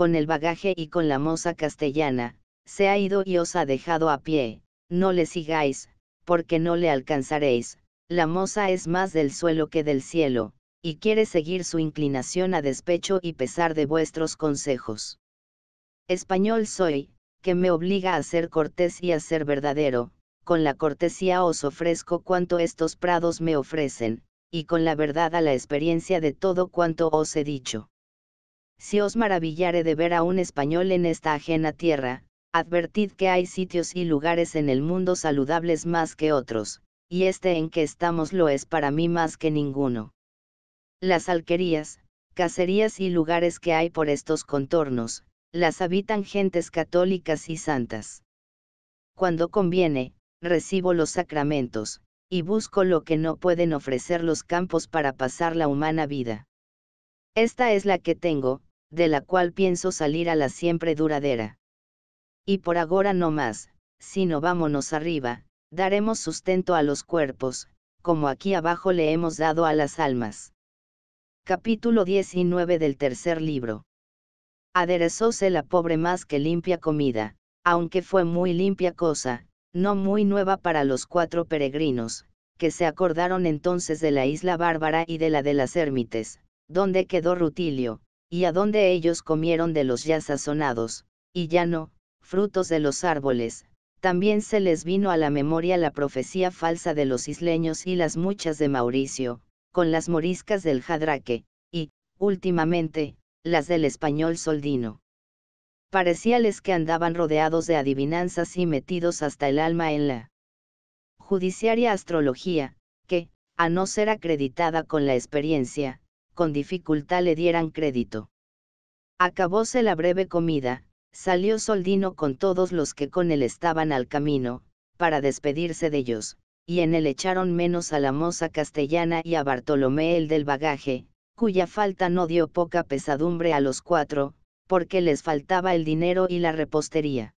con el bagaje y con la moza castellana, se ha ido y os ha dejado a pie, no le sigáis, porque no le alcanzaréis, la moza es más del suelo que del cielo, y quiere seguir su inclinación a despecho y pesar de vuestros consejos. Español soy, que me obliga a ser cortés y a ser verdadero, con la cortesía os ofrezco cuanto estos prados me ofrecen, y con la verdad a la experiencia de todo cuanto os he dicho si os maravillare de ver a un español en esta ajena tierra, advertid que hay sitios y lugares en el mundo saludables más que otros, y este en que estamos lo es para mí más que ninguno. Las alquerías, cacerías y lugares que hay por estos contornos, las habitan gentes católicas y santas. Cuando conviene, recibo los sacramentos, y busco lo que no pueden ofrecer los campos para pasar la humana vida. Esta es la que tengo, de la cual pienso salir a la siempre duradera. Y por ahora no más, sino vámonos arriba, daremos sustento a los cuerpos, como aquí abajo le hemos dado a las almas. Capítulo 19 del tercer libro. Aderezóse la pobre más que limpia comida, aunque fue muy limpia cosa, no muy nueva para los cuatro peregrinos, que se acordaron entonces de la isla bárbara y de la de las ermites, donde quedó Rutilio, y a donde ellos comieron de los ya sazonados, y ya no, frutos de los árboles, también se les vino a la memoria la profecía falsa de los isleños y las muchas de Mauricio, con las moriscas del jadraque, y, últimamente, las del español soldino. Parecíales que andaban rodeados de adivinanzas y metidos hasta el alma en la judiciaria astrología, que, a no ser acreditada con la experiencia, con dificultad le dieran crédito. Acabóse la breve comida, salió Soldino con todos los que con él estaban al camino, para despedirse de ellos, y en él echaron menos a la moza castellana y a Bartolomé el del bagaje, cuya falta no dio poca pesadumbre a los cuatro, porque les faltaba el dinero y la repostería.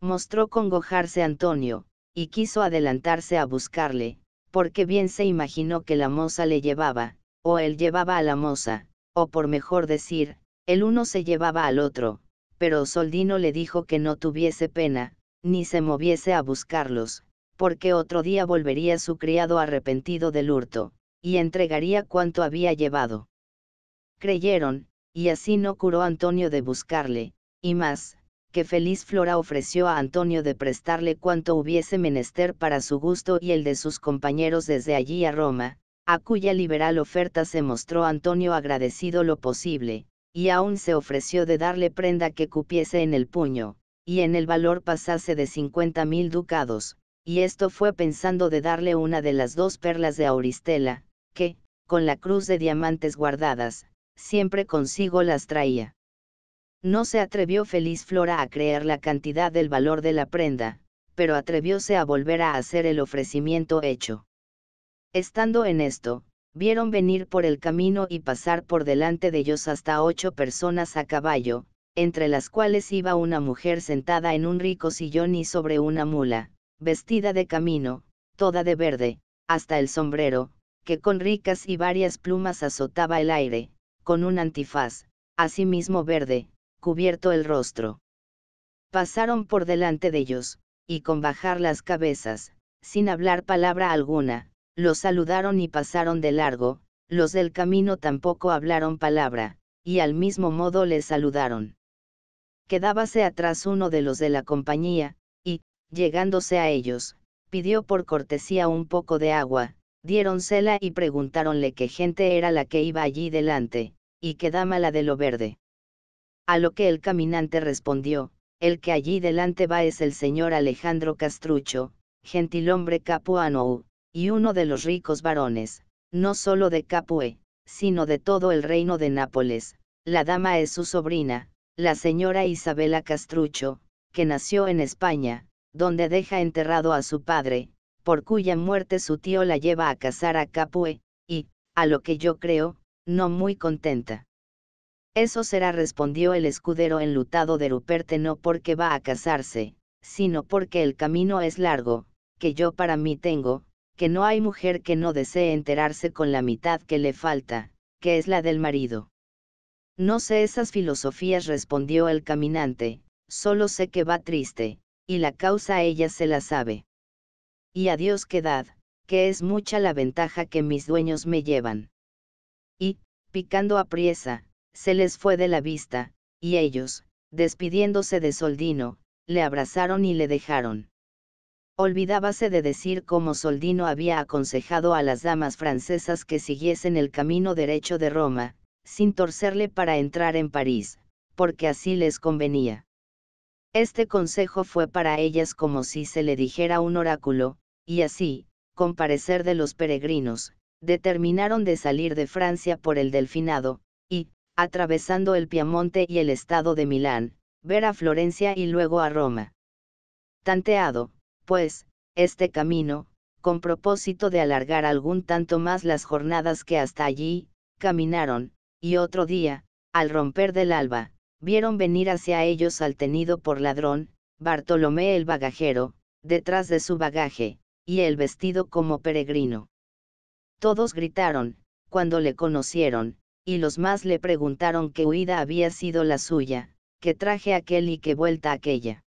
Mostró congojarse Antonio, y quiso adelantarse a buscarle, porque bien se imaginó que la moza le llevaba, o él llevaba a la moza, o por mejor decir, el uno se llevaba al otro, pero Soldino le dijo que no tuviese pena, ni se moviese a buscarlos, porque otro día volvería su criado arrepentido del hurto, y entregaría cuanto había llevado. Creyeron, y así no curó Antonio de buscarle, y más, que feliz Flora ofreció a Antonio de prestarle cuanto hubiese menester para su gusto y el de sus compañeros desde allí a Roma, a cuya liberal oferta se mostró Antonio agradecido lo posible, y aún se ofreció de darle prenda que cupiese en el puño, y en el valor pasase de cincuenta mil ducados, y esto fue pensando de darle una de las dos perlas de Auristela, que, con la cruz de diamantes guardadas, siempre consigo las traía. No se atrevió feliz Flora a creer la cantidad del valor de la prenda, pero atrevióse a volver a hacer el ofrecimiento hecho. Estando en esto, vieron venir por el camino y pasar por delante de ellos hasta ocho personas a caballo, entre las cuales iba una mujer sentada en un rico sillón y sobre una mula, vestida de camino, toda de verde, hasta el sombrero, que con ricas y varias plumas azotaba el aire, con un antifaz, asimismo verde, cubierto el rostro. Pasaron por delante de ellos, y con bajar las cabezas, sin hablar palabra alguna, los saludaron y pasaron de largo, los del camino tampoco hablaron palabra, y al mismo modo les saludaron. Quedábase atrás uno de los de la compañía, y, llegándose a ellos, pidió por cortesía un poco de agua, diéronsela y preguntáronle qué gente era la que iba allí delante, y qué dama la de lo verde. A lo que el caminante respondió, el que allí delante va es el señor Alejandro Castrucho, gentilhombre capuano y uno de los ricos varones, no solo de Capue, sino de todo el reino de Nápoles. La dama es su sobrina, la señora Isabela Castrucho, que nació en España, donde deja enterrado a su padre, por cuya muerte su tío la lleva a casar a Capue, y, a lo que yo creo, no muy contenta. Eso será, respondió el escudero enlutado de Ruperte, no porque va a casarse, sino porque el camino es largo, que yo para mí tengo, que no hay mujer que no desee enterarse con la mitad que le falta, que es la del marido. No sé esas filosofías, respondió el caminante, solo sé que va triste, y la causa ella se la sabe. Y a Dios quedad, que es mucha la ventaja que mis dueños me llevan. Y, picando a priesa, se les fue de la vista, y ellos, despidiéndose de Soldino, le abrazaron y le dejaron. Olvidábase de decir cómo Soldino había aconsejado a las damas francesas que siguiesen el camino derecho de Roma, sin torcerle para entrar en París, porque así les convenía. Este consejo fue para ellas como si se le dijera un oráculo, y así, con parecer de los peregrinos, determinaron de salir de Francia por el Delfinado, y, atravesando el Piamonte y el estado de Milán, ver a Florencia y luego a Roma. Tanteado, pues, este camino, con propósito de alargar algún tanto más las jornadas que hasta allí, caminaron, y otro día, al romper del alba, vieron venir hacia ellos al tenido por ladrón, Bartolomé el bagajero, detrás de su bagaje, y el vestido como peregrino. Todos gritaron, cuando le conocieron, y los más le preguntaron qué huida había sido la suya, qué traje aquel y qué vuelta aquella.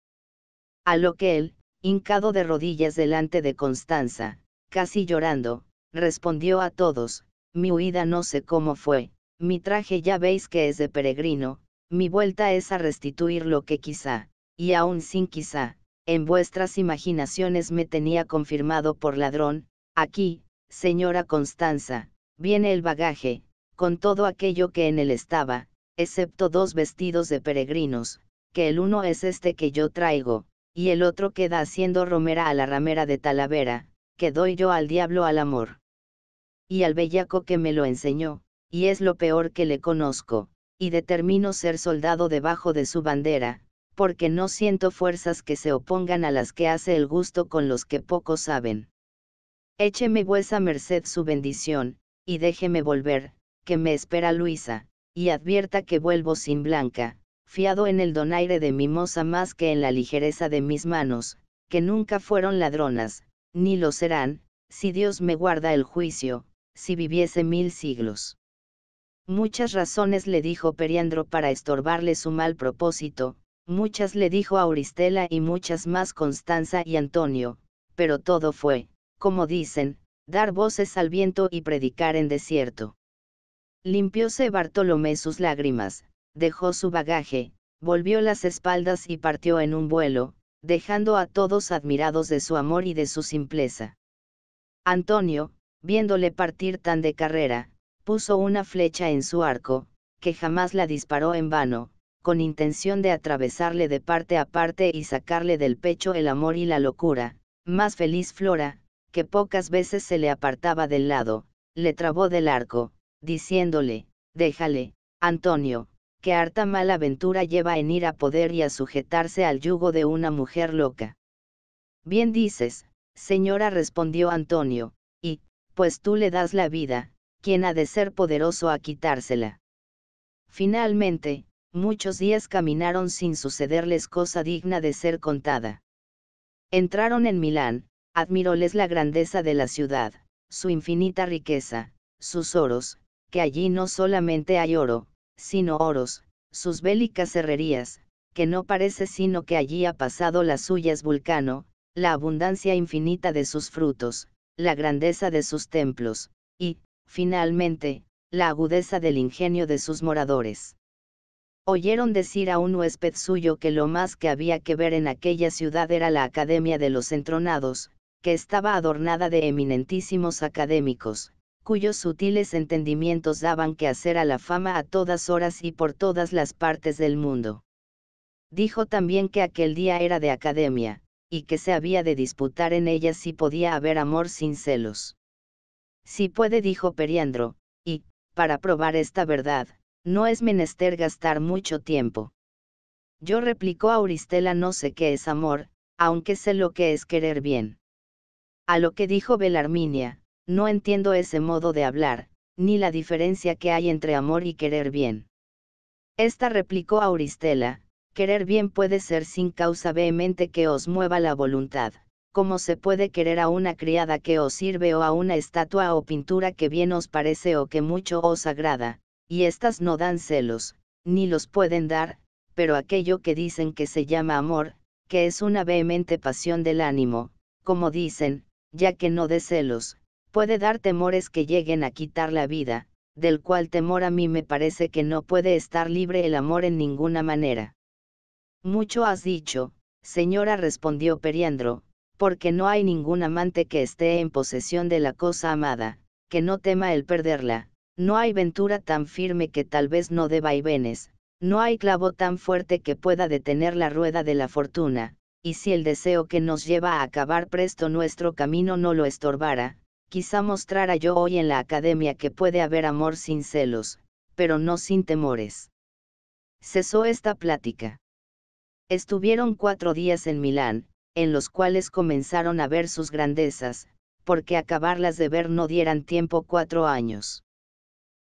A lo que él, hincado de rodillas delante de Constanza, casi llorando, respondió a todos, mi huida no sé cómo fue, mi traje ya veis que es de peregrino, mi vuelta es a restituir lo que quizá, y aún sin quizá, en vuestras imaginaciones me tenía confirmado por ladrón, aquí, señora Constanza, viene el bagaje, con todo aquello que en él estaba, excepto dos vestidos de peregrinos, que el uno es este que yo traigo, y el otro queda haciendo romera a la ramera de Talavera, que doy yo al diablo al amor. Y al bellaco que me lo enseñó, y es lo peor que le conozco, y determino ser soldado debajo de su bandera, porque no siento fuerzas que se opongan a las que hace el gusto con los que poco saben. Écheme vuesa merced su bendición, y déjeme volver, que me espera Luisa, y advierta que vuelvo sin Blanca, fiado en el donaire de mi moza más que en la ligereza de mis manos, que nunca fueron ladronas, ni lo serán, si Dios me guarda el juicio, si viviese mil siglos. Muchas razones le dijo Periandro para estorbarle su mal propósito, muchas le dijo Auristela y muchas más Constanza y Antonio, pero todo fue, como dicen, dar voces al viento y predicar en desierto. Limpióse Bartolomé sus lágrimas, dejó su bagaje, volvió las espaldas y partió en un vuelo, dejando a todos admirados de su amor y de su simpleza. Antonio, viéndole partir tan de carrera, puso una flecha en su arco, que jamás la disparó en vano, con intención de atravesarle de parte a parte y sacarle del pecho el amor y la locura, más feliz Flora, que pocas veces se le apartaba del lado, le trabó del arco, diciéndole, déjale, Antonio, que harta mala ventura lleva en ir a poder y a sujetarse al yugo de una mujer loca. Bien dices, señora respondió Antonio, y, pues tú le das la vida, ¿quién ha de ser poderoso a quitársela? Finalmente, muchos días caminaron sin sucederles cosa digna de ser contada. Entraron en Milán, admiróles la grandeza de la ciudad, su infinita riqueza, sus oros, que allí no solamente hay oro, sino oros, sus bélicas herrerías, que no parece sino que allí ha pasado las suyas Vulcano, la abundancia infinita de sus frutos, la grandeza de sus templos, y, finalmente, la agudeza del ingenio de sus moradores. Oyeron decir a un huésped suyo que lo más que había que ver en aquella ciudad era la Academia de los Entronados, que estaba adornada de eminentísimos académicos, cuyos sutiles entendimientos daban que hacer a la fama a todas horas y por todas las partes del mundo. Dijo también que aquel día era de academia, y que se había de disputar en ella si podía haber amor sin celos. Si puede, dijo Periandro, y, para probar esta verdad, no es menester gastar mucho tiempo. Yo replicó Auristela no sé qué es amor, aunque sé lo que es querer bien. A lo que dijo Belarminia, no entiendo ese modo de hablar, ni la diferencia que hay entre amor y querer bien. Esta replicó Auristela, querer bien puede ser sin causa vehemente que os mueva la voluntad, como se puede querer a una criada que os sirve o a una estatua o pintura que bien os parece o que mucho os agrada, y éstas no dan celos, ni los pueden dar, pero aquello que dicen que se llama amor, que es una vehemente pasión del ánimo, como dicen, ya que no de celos, puede dar temores que lleguen a quitar la vida, del cual temor a mí me parece que no puede estar libre el amor en ninguna manera. Mucho has dicho, señora respondió Periandro, porque no hay ningún amante que esté en posesión de la cosa amada, que no tema el perderla, no hay ventura tan firme que tal vez no dé vaivenes, no hay clavo tan fuerte que pueda detener la rueda de la fortuna, y si el deseo que nos lleva a acabar presto nuestro camino no lo estorbara, quizá mostrara yo hoy en la academia que puede haber amor sin celos, pero no sin temores. Cesó esta plática. Estuvieron cuatro días en Milán, en los cuales comenzaron a ver sus grandezas, porque acabarlas de ver no dieran tiempo cuatro años.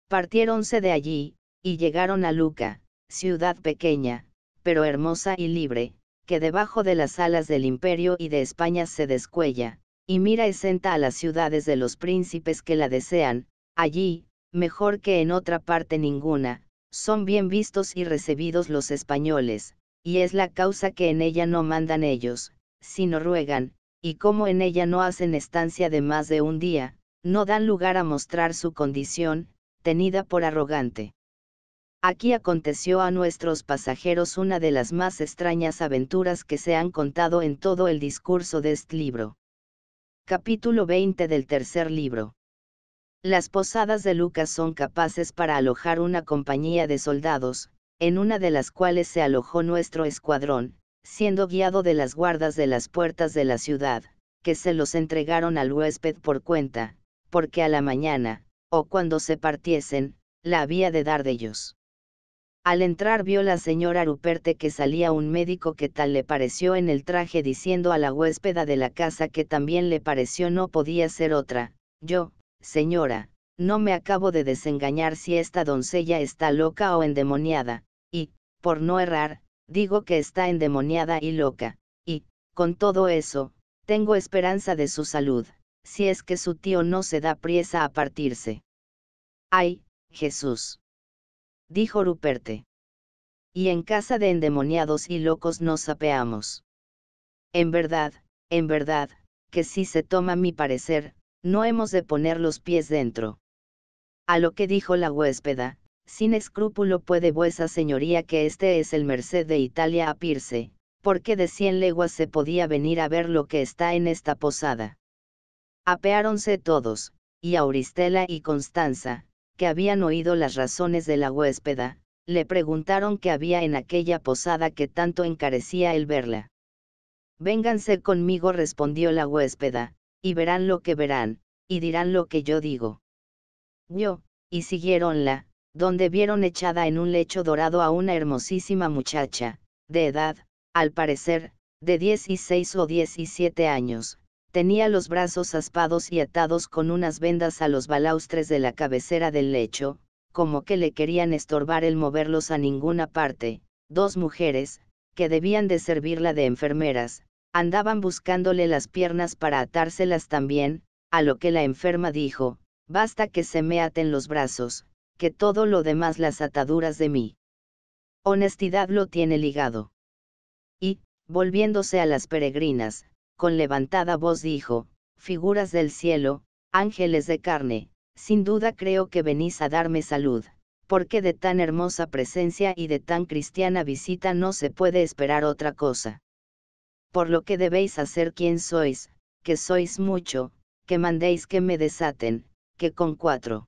Partiéronse de allí, y llegaron a Luca, ciudad pequeña, pero hermosa y libre, que debajo de las alas del imperio y de España se descuella, y mira senta a las ciudades de los príncipes que la desean, allí, mejor que en otra parte ninguna, son bien vistos y recibidos los españoles, y es la causa que en ella no mandan ellos, sino ruegan, y como en ella no hacen estancia de más de un día, no dan lugar a mostrar su condición, tenida por arrogante. Aquí aconteció a nuestros pasajeros una de las más extrañas aventuras que se han contado en todo el discurso de este libro. Capítulo 20 del tercer libro. Las posadas de Lucas son capaces para alojar una compañía de soldados, en una de las cuales se alojó nuestro escuadrón, siendo guiado de las guardas de las puertas de la ciudad, que se los entregaron al huésped por cuenta, porque a la mañana, o cuando se partiesen, la había de dar de ellos. Al entrar vio la señora Ruperte que salía un médico que tal le pareció en el traje diciendo a la huéspeda de la casa que también le pareció no podía ser otra, yo, señora, no me acabo de desengañar si esta doncella está loca o endemoniada, y, por no errar, digo que está endemoniada y loca, y, con todo eso, tengo esperanza de su salud, si es que su tío no se da priesa a partirse. Ay, Jesús dijo Ruperte. Y en casa de endemoniados y locos nos apeamos. En verdad, en verdad, que si se toma mi parecer, no hemos de poner los pies dentro. A lo que dijo la huéspeda, sin escrúpulo puede vuesa señoría que este es el merced de Italia a Pirce, porque de cien leguas se podía venir a ver lo que está en esta posada. Apeáronse todos, y Auristela y Constanza, que habían oído las razones de la huéspeda, le preguntaron qué había en aquella posada que tanto encarecía el verla. Vénganse conmigo, respondió la huéspeda, y verán lo que verán, y dirán lo que yo digo. Yo, y siguiéronla, donde vieron echada en un lecho dorado a una hermosísima muchacha, de edad, al parecer, de 16 o 17 años, tenía los brazos aspados y atados con unas vendas a los balaustres de la cabecera del lecho, como que le querían estorbar el moverlos a ninguna parte, dos mujeres, que debían de servirla de enfermeras, andaban buscándole las piernas para atárselas también, a lo que la enferma dijo, basta que se me aten los brazos, que todo lo demás las ataduras de mí. Honestidad lo tiene ligado. Y, volviéndose a las peregrinas, con levantada voz dijo, figuras del cielo, ángeles de carne, sin duda creo que venís a darme salud, porque de tan hermosa presencia y de tan cristiana visita no se puede esperar otra cosa. Por lo que debéis hacer quien sois, que sois mucho, que mandéis que me desaten, que con cuatro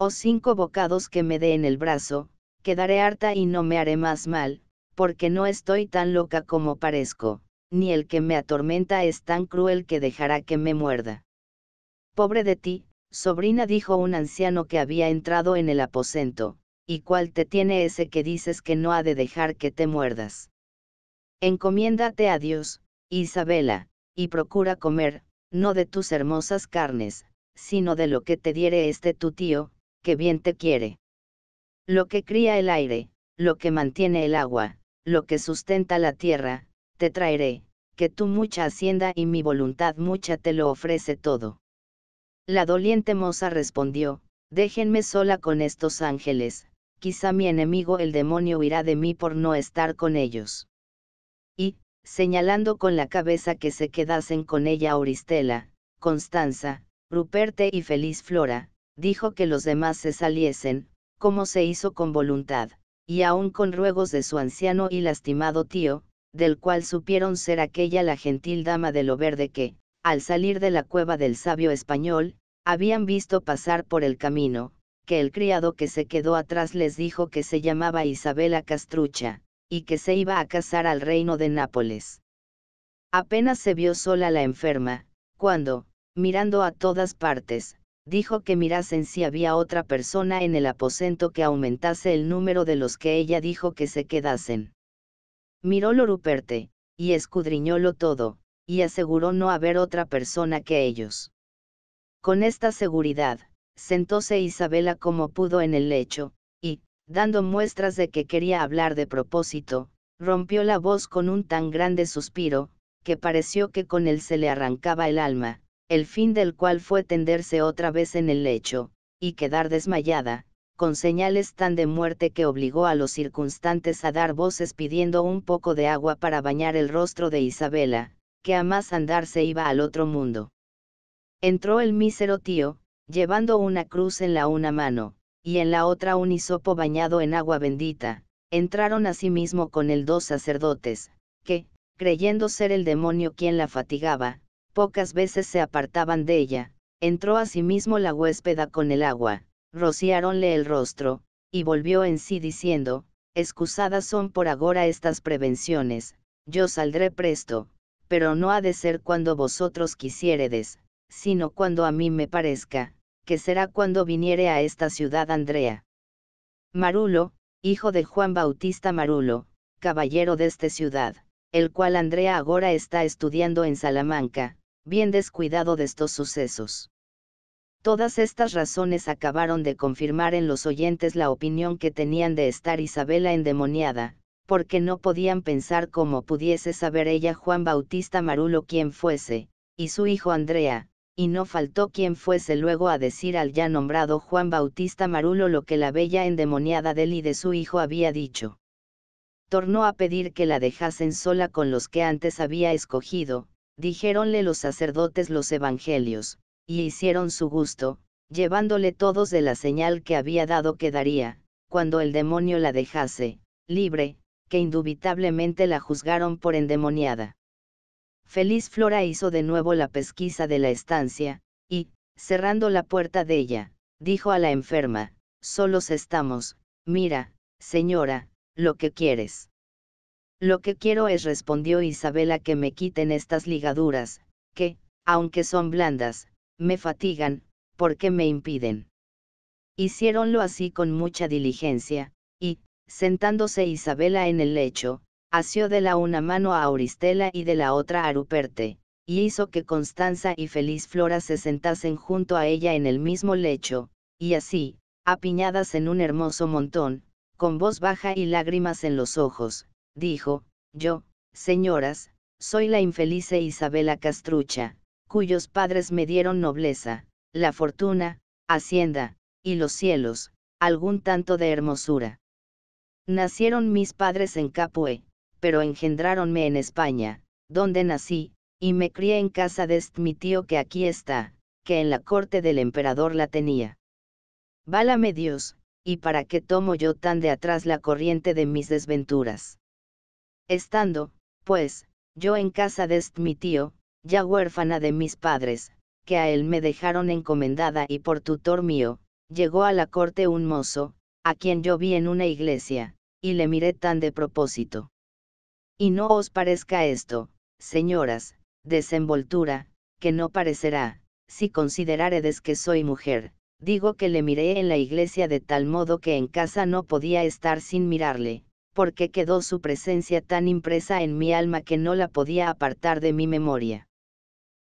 o cinco bocados que me dé en el brazo, quedaré harta y no me haré más mal, porque no estoy tan loca como parezco ni el que me atormenta es tan cruel que dejará que me muerda. Pobre de ti, sobrina dijo un anciano que había entrado en el aposento, y cuál te tiene ese que dices que no ha de dejar que te muerdas. Encomiéndate a Dios, Isabela, y procura comer, no de tus hermosas carnes, sino de lo que te diere este tu tío, que bien te quiere. Lo que cría el aire, lo que mantiene el agua, lo que sustenta la tierra, te traeré, que tu mucha hacienda y mi voluntad mucha te lo ofrece todo. La doliente moza respondió, déjenme sola con estos ángeles, quizá mi enemigo el demonio irá de mí por no estar con ellos. Y, señalando con la cabeza que se quedasen con ella Auristela, Constanza, Ruperte y Feliz Flora, dijo que los demás se saliesen, como se hizo con voluntad, y aun con ruegos de su anciano y lastimado tío, del cual supieron ser aquella la gentil dama de lo verde que, al salir de la cueva del sabio español, habían visto pasar por el camino, que el criado que se quedó atrás les dijo que se llamaba Isabela Castrucha, y que se iba a casar al reino de Nápoles. Apenas se vio sola la enferma, cuando, mirando a todas partes, dijo que mirasen si había otra persona en el aposento que aumentase el número de los que ella dijo que se quedasen miró lo ruperte, y escudriñólo todo, y aseguró no haber otra persona que ellos. Con esta seguridad, sentóse Isabela como pudo en el lecho, y, dando muestras de que quería hablar de propósito, rompió la voz con un tan grande suspiro, que pareció que con él se le arrancaba el alma, el fin del cual fue tenderse otra vez en el lecho, y quedar desmayada, con señales tan de muerte que obligó a los circunstantes a dar voces pidiendo un poco de agua para bañar el rostro de Isabela, que a más andar se iba al otro mundo. Entró el mísero tío, llevando una cruz en la una mano, y en la otra un hisopo bañado en agua bendita, entraron asimismo con el dos sacerdotes, que, creyendo ser el demonio quien la fatigaba, pocas veces se apartaban de ella, entró asimismo la huéspeda con el agua, rociáronle el rostro, y volvió en sí diciendo, Excusadas son por agora estas prevenciones, yo saldré presto, pero no ha de ser cuando vosotros quisiéredes, sino cuando a mí me parezca, que será cuando viniere a esta ciudad Andrea. Marulo, hijo de Juan Bautista Marulo, caballero de esta ciudad, el cual Andrea agora está estudiando en Salamanca, bien descuidado de estos sucesos. Todas estas razones acabaron de confirmar en los oyentes la opinión que tenían de estar Isabela endemoniada, porque no podían pensar cómo pudiese saber ella Juan Bautista Marulo quién fuese, y su hijo Andrea, y no faltó quien fuese luego a decir al ya nombrado Juan Bautista Marulo lo que la bella endemoniada de él y de su hijo había dicho. Tornó a pedir que la dejasen sola con los que antes había escogido, dijéronle los sacerdotes los evangelios y hicieron su gusto, llevándole todos de la señal que había dado que daría, cuando el demonio la dejase, libre, que indubitablemente la juzgaron por endemoniada. Feliz Flora hizo de nuevo la pesquisa de la estancia, y, cerrando la puerta de ella, dijo a la enferma, solos estamos, mira, señora, lo que quieres. Lo que quiero es, respondió Isabela, que me quiten estas ligaduras, que, aunque son blandas, me fatigan, porque me impiden. Hicieronlo así con mucha diligencia, y, sentándose Isabela en el lecho, asió de la una mano a Auristela y de la otra a Ruperte, y hizo que Constanza y Feliz Flora se sentasen junto a ella en el mismo lecho, y así, apiñadas en un hermoso montón, con voz baja y lágrimas en los ojos, dijo, yo, señoras, soy la infelice Isabela Castrucha, cuyos padres me dieron nobleza, la fortuna, hacienda, y los cielos, algún tanto de hermosura. Nacieron mis padres en Capue, pero engendráronme en España, donde nací, y me crié en casa de est mi tío que aquí está, que en la corte del emperador la tenía. Válame Dios, y para qué tomo yo tan de atrás la corriente de mis desventuras. Estando, pues, yo en casa de est mi tío, ya huérfana de mis padres, que a él me dejaron encomendada y por tutor mío, llegó a la corte un mozo, a quien yo vi en una iglesia, y le miré tan de propósito. Y no os parezca esto, señoras, desenvoltura, que no parecerá, si consideraredes que soy mujer, digo que le miré en la iglesia de tal modo que en casa no podía estar sin mirarle, porque quedó su presencia tan impresa en mi alma que no la podía apartar de mi memoria.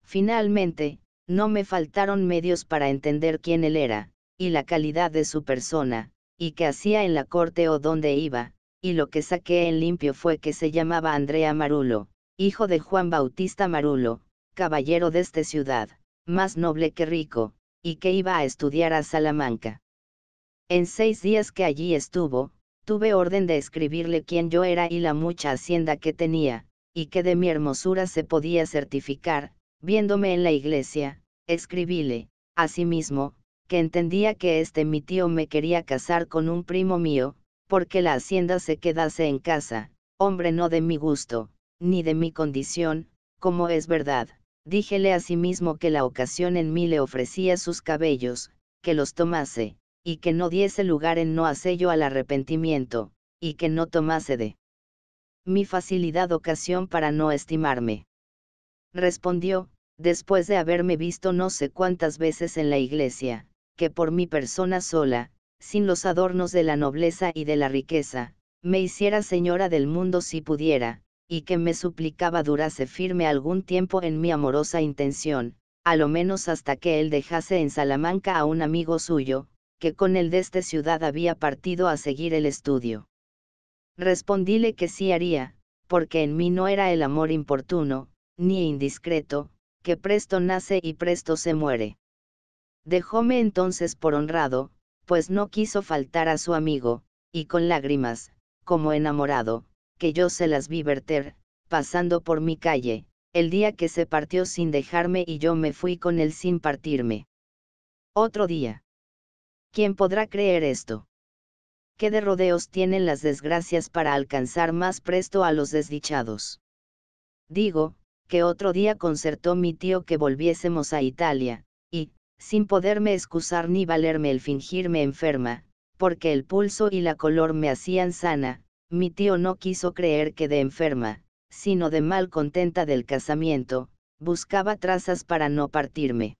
Finalmente, no me faltaron medios para entender quién él era, y la calidad de su persona, y qué hacía en la corte o dónde iba, y lo que saqué en limpio fue que se llamaba Andrea Marulo, hijo de Juan Bautista Marulo, caballero de esta ciudad, más noble que rico, y que iba a estudiar a Salamanca. En seis días que allí estuvo, tuve orden de escribirle quién yo era y la mucha hacienda que tenía, y que de mi hermosura se podía certificar, viéndome en la iglesia, escribíle, asimismo, que entendía que este mi tío me quería casar con un primo mío, porque la hacienda se quedase en casa, hombre no de mi gusto, ni de mi condición, como es verdad. Díjele asimismo que la ocasión en mí le ofrecía sus cabellos, que los tomase, y que no diese lugar en no hacello al arrepentimiento, y que no tomase de mi facilidad ocasión para no estimarme. Respondió, después de haberme visto no sé cuántas veces en la iglesia, que por mi persona sola, sin los adornos de la nobleza y de la riqueza, me hiciera señora del mundo si pudiera, y que me suplicaba durase firme algún tiempo en mi amorosa intención, a lo menos hasta que él dejase en Salamanca a un amigo suyo, que con el de esta ciudad había partido a seguir el estudio. Respondíle que sí haría, porque en mí no era el amor importuno, ni indiscreto, que presto nace y presto se muere. Dejóme entonces por honrado, pues no quiso faltar a su amigo, y con lágrimas, como enamorado, que yo se las vi verter, pasando por mi calle, el día que se partió sin dejarme y yo me fui con él sin partirme. Otro día. ¿Quién podrá creer esto? ¿Qué de rodeos tienen las desgracias para alcanzar más presto a los desdichados? Digo, que otro día concertó mi tío que volviésemos a Italia, y, sin poderme excusar ni valerme el fingirme enferma, porque el pulso y la color me hacían sana, mi tío no quiso creer que de enferma, sino de mal contenta del casamiento, buscaba trazas para no partirme.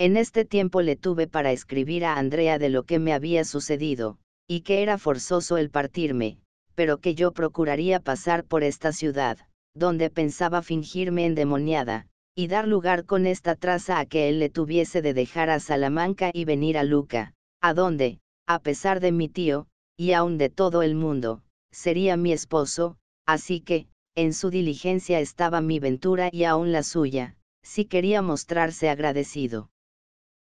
En este tiempo le tuve para escribir a Andrea de lo que me había sucedido, y que era forzoso el partirme, pero que yo procuraría pasar por esta ciudad, donde pensaba fingirme endemoniada, y dar lugar con esta traza a que él le tuviese de dejar a Salamanca y venir a Luca, a donde, a pesar de mi tío, y aun de todo el mundo, sería mi esposo, así que, en su diligencia estaba mi ventura y aun la suya, si quería mostrarse agradecido.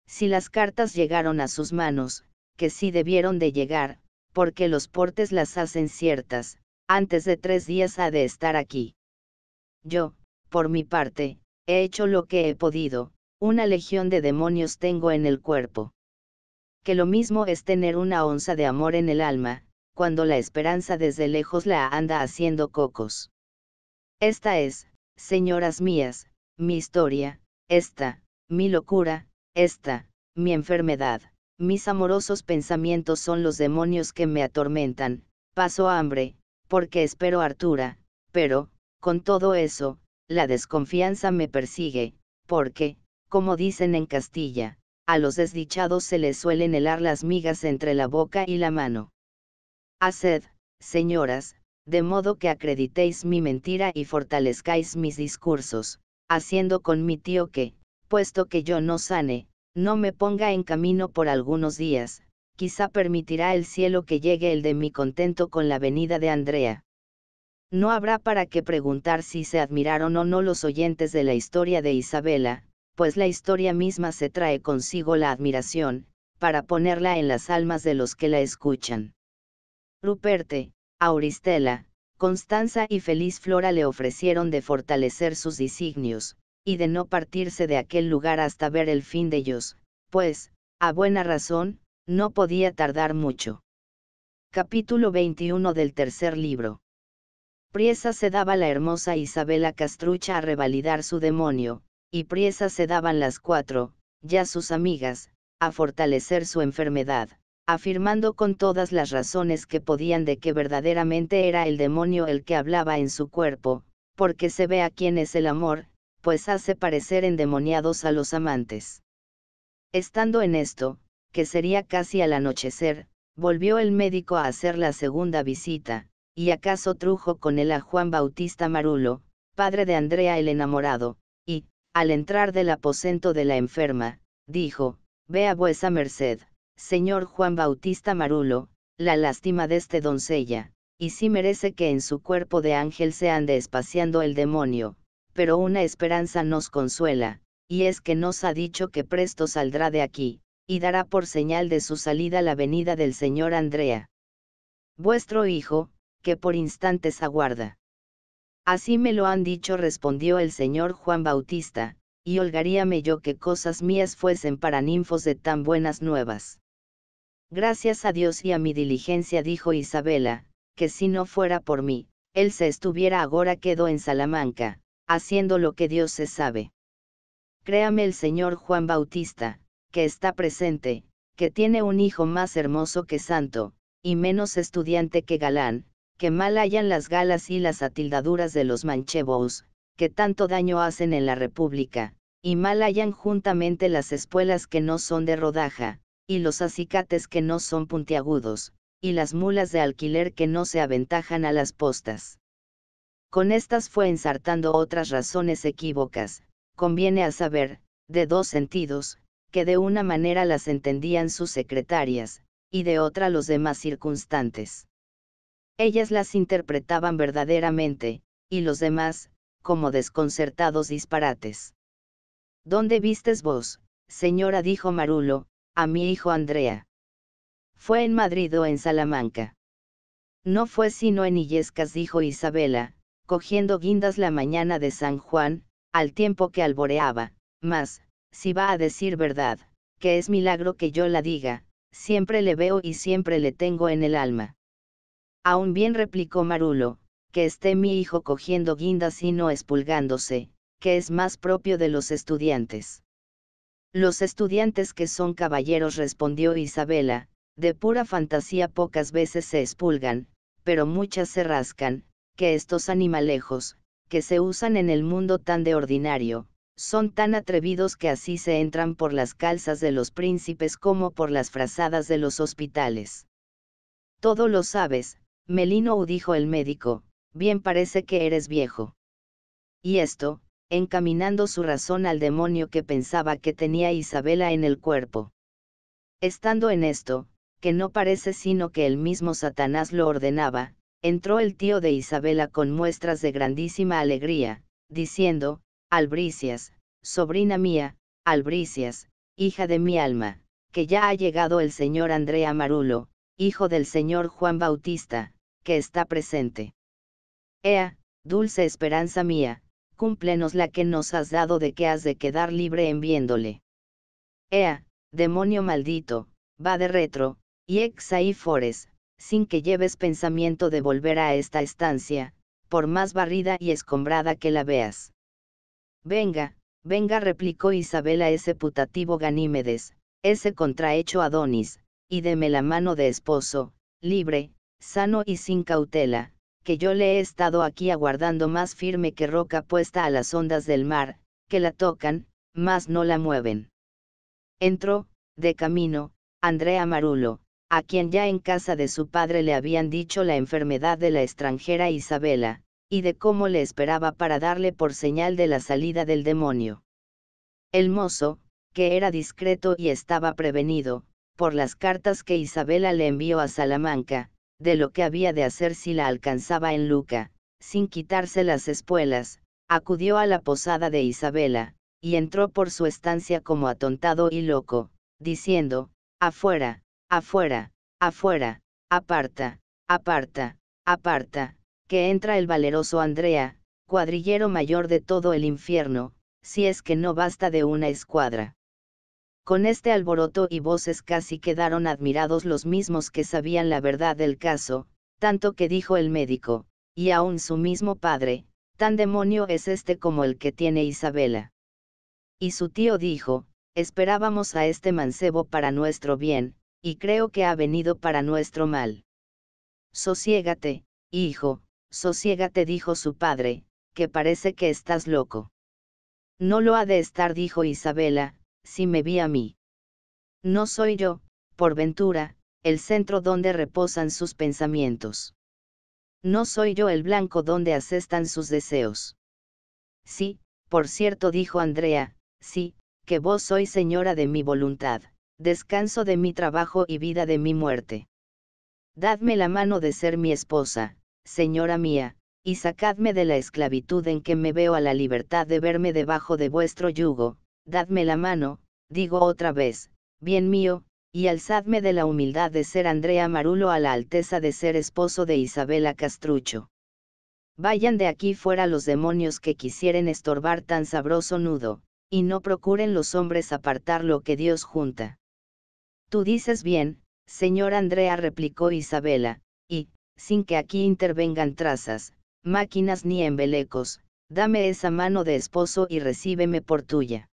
Si las cartas llegaron a sus manos, que sí debieron de llegar, porque los portes las hacen ciertas, antes de tres días ha de estar aquí. Yo, por mi parte, he hecho lo que he podido, una legión de demonios tengo en el cuerpo. Que lo mismo es tener una onza de amor en el alma, cuando la esperanza desde lejos la anda haciendo cocos. Esta es, señoras mías, mi historia, esta, mi locura, esta, mi enfermedad, mis amorosos pensamientos son los demonios que me atormentan, paso hambre, porque espero Artura, pero, con todo eso, la desconfianza me persigue, porque, como dicen en Castilla, a los desdichados se les suelen helar las migas entre la boca y la mano. Haced, señoras, de modo que acreditéis mi mentira y fortalezcáis mis discursos, haciendo con mi tío que, puesto que yo no sane, no me ponga en camino por algunos días, quizá permitirá el cielo que llegue el de mi contento con la venida de Andrea. No habrá para qué preguntar si se admiraron o no los oyentes de la historia de Isabela, pues la historia misma se trae consigo la admiración, para ponerla en las almas de los que la escuchan. Ruperte, Auristela, Constanza y Feliz Flora le ofrecieron de fortalecer sus designios y de no partirse de aquel lugar hasta ver el fin de ellos, pues, a buena razón, no podía tardar mucho. Capítulo 21 del tercer libro. Priesa se daba la hermosa Isabela Castrucha a revalidar su demonio, y priesa se daban las cuatro, ya sus amigas, a fortalecer su enfermedad, afirmando con todas las razones que podían de que verdaderamente era el demonio el que hablaba en su cuerpo, porque se ve a quién es el amor, pues hace parecer endemoniados a los amantes. Estando en esto, que sería casi al anochecer, volvió el médico a hacer la segunda visita, y acaso trujo con él a Juan Bautista Marulo, padre de Andrea el enamorado, y, al entrar del aposento de la enferma, dijo, vea vuesa merced, señor Juan Bautista Marulo, la lástima de este doncella, y si merece que en su cuerpo de ángel se ande espaciando el demonio, pero una esperanza nos consuela, y es que nos ha dicho que presto saldrá de aquí, y dará por señal de su salida la venida del señor Andrea. Vuestro hijo, que por instantes aguarda. Así me lo han dicho, respondió el señor Juan Bautista, y holgaríame yo que cosas mías fuesen para ninfos de tan buenas nuevas. Gracias a Dios y a mi diligencia, dijo Isabela, que si no fuera por mí, él se estuviera ahora quedo en Salamanca, haciendo lo que Dios se sabe. Créame el señor Juan Bautista, que está presente, que tiene un hijo más hermoso que santo, y menos estudiante que galán, que mal hayan las galas y las atildaduras de los manchebos, que tanto daño hacen en la República, y mal hayan juntamente las espuelas que no son de rodaja, y los acicates que no son puntiagudos, y las mulas de alquiler que no se aventajan a las postas. Con estas fue ensartando otras razones equívocas, conviene a saber, de dos sentidos, que de una manera las entendían sus secretarias, y de otra los demás circunstantes ellas las interpretaban verdaderamente, y los demás, como desconcertados disparates. ¿Dónde vistes vos, señora? dijo Marulo, a mi hijo Andrea. Fue en Madrid o en Salamanca. No fue sino en Illescas, dijo Isabela, cogiendo guindas la mañana de San Juan, al tiempo que alboreaba, mas, si va a decir verdad, que es milagro que yo la diga, siempre le veo y siempre le tengo en el alma. Aún bien replicó Marulo, que esté mi hijo cogiendo guindas y no espulgándose, que es más propio de los estudiantes. Los estudiantes que son caballeros respondió Isabela, de pura fantasía pocas veces se espulgan, pero muchas se rascan, que estos animalejos, que se usan en el mundo tan de ordinario, son tan atrevidos que así se entran por las calzas de los príncipes como por las frazadas de los hospitales. Todo lo sabes, Melino dijo el médico, bien parece que eres viejo. Y esto, encaminando su razón al demonio que pensaba que tenía Isabela en el cuerpo. Estando en esto, que no parece sino que el mismo Satanás lo ordenaba, entró el tío de Isabela con muestras de grandísima alegría, diciendo, Albricias, sobrina mía, Albricias, hija de mi alma, que ya ha llegado el señor Andrea Marulo, hijo del señor Juan Bautista, que está presente. Ea, dulce esperanza mía, cúmplenos la que nos has dado de que has de quedar libre en viéndole. Ea, demonio maldito, va de retro, y ex ahí fores, sin que lleves pensamiento de volver a esta estancia, por más barrida y escombrada que la veas. Venga, venga, replicó Isabela ese putativo Ganímedes, ese contrahecho Adonis, y deme la mano de esposo, libre, sano y sin cautela, que yo le he estado aquí aguardando más firme que roca puesta a las ondas del mar, que la tocan, mas no la mueven. Entró, de camino, Andrea Marulo, a quien ya en casa de su padre le habían dicho la enfermedad de la extranjera Isabela, y de cómo le esperaba para darle por señal de la salida del demonio. El mozo, que era discreto y estaba prevenido, por las cartas que Isabela le envió a Salamanca, de lo que había de hacer si la alcanzaba en Luca, sin quitarse las espuelas, acudió a la posada de Isabela, y entró por su estancia como atontado y loco, diciendo, afuera, afuera, afuera, aparta, aparta, aparta, que entra el valeroso Andrea, cuadrillero mayor de todo el infierno, si es que no basta de una escuadra. Con este alboroto y voces casi quedaron admirados los mismos que sabían la verdad del caso, tanto que dijo el médico, y aun su mismo padre, tan demonio es este como el que tiene Isabela. Y su tío dijo, esperábamos a este mancebo para nuestro bien, y creo que ha venido para nuestro mal. Sosiégate, hijo, sosiégate dijo su padre, que parece que estás loco. No lo ha de estar dijo Isabela, si me vi a mí. No soy yo, por ventura, el centro donde reposan sus pensamientos. No soy yo el blanco donde asestan sus deseos. Sí, por cierto, dijo Andrea, sí, que vos sois señora de mi voluntad, descanso de mi trabajo y vida de mi muerte. Dadme la mano de ser mi esposa, señora mía, y sacadme de la esclavitud en que me veo a la libertad de verme debajo de vuestro yugo, dadme la mano, digo otra vez, bien mío, y alzadme de la humildad de ser Andrea Marulo a la alteza de ser esposo de Isabela Castrucho. Vayan de aquí fuera los demonios que quisieren estorbar tan sabroso nudo, y no procuren los hombres apartar lo que Dios junta. Tú dices bien, señor Andrea, replicó Isabela, y, sin que aquí intervengan trazas, máquinas ni embelecos, dame esa mano de esposo y recíbeme por tuya.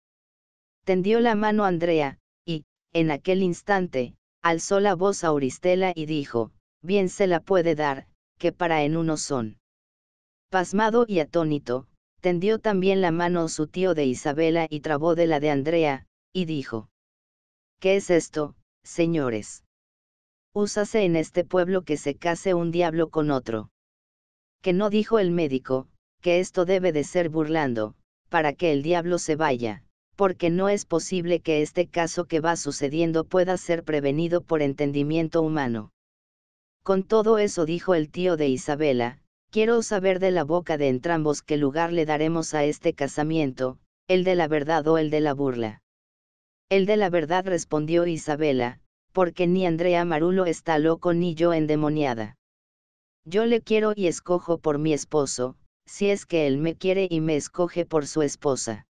Tendió la mano Andrea, y, en aquel instante, alzó la voz a Auristela y dijo, bien se la puede dar, que para en uno son. Pasmado y atónito, tendió también la mano su tío de Isabela y trabó de la de Andrea, y dijo, ¿Qué es esto, señores? Úsase en este pueblo que se case un diablo con otro. Que no dijo el médico, que esto debe de ser burlando, para que el diablo se vaya porque no es posible que este caso que va sucediendo pueda ser prevenido por entendimiento humano. Con todo eso dijo el tío de Isabela, quiero saber de la boca de entrambos qué lugar le daremos a este casamiento, el de la verdad o el de la burla. El de la verdad respondió Isabela, porque ni Andrea Marulo está loco ni yo endemoniada. Yo le quiero y escojo por mi esposo, si es que él me quiere y me escoge por su esposa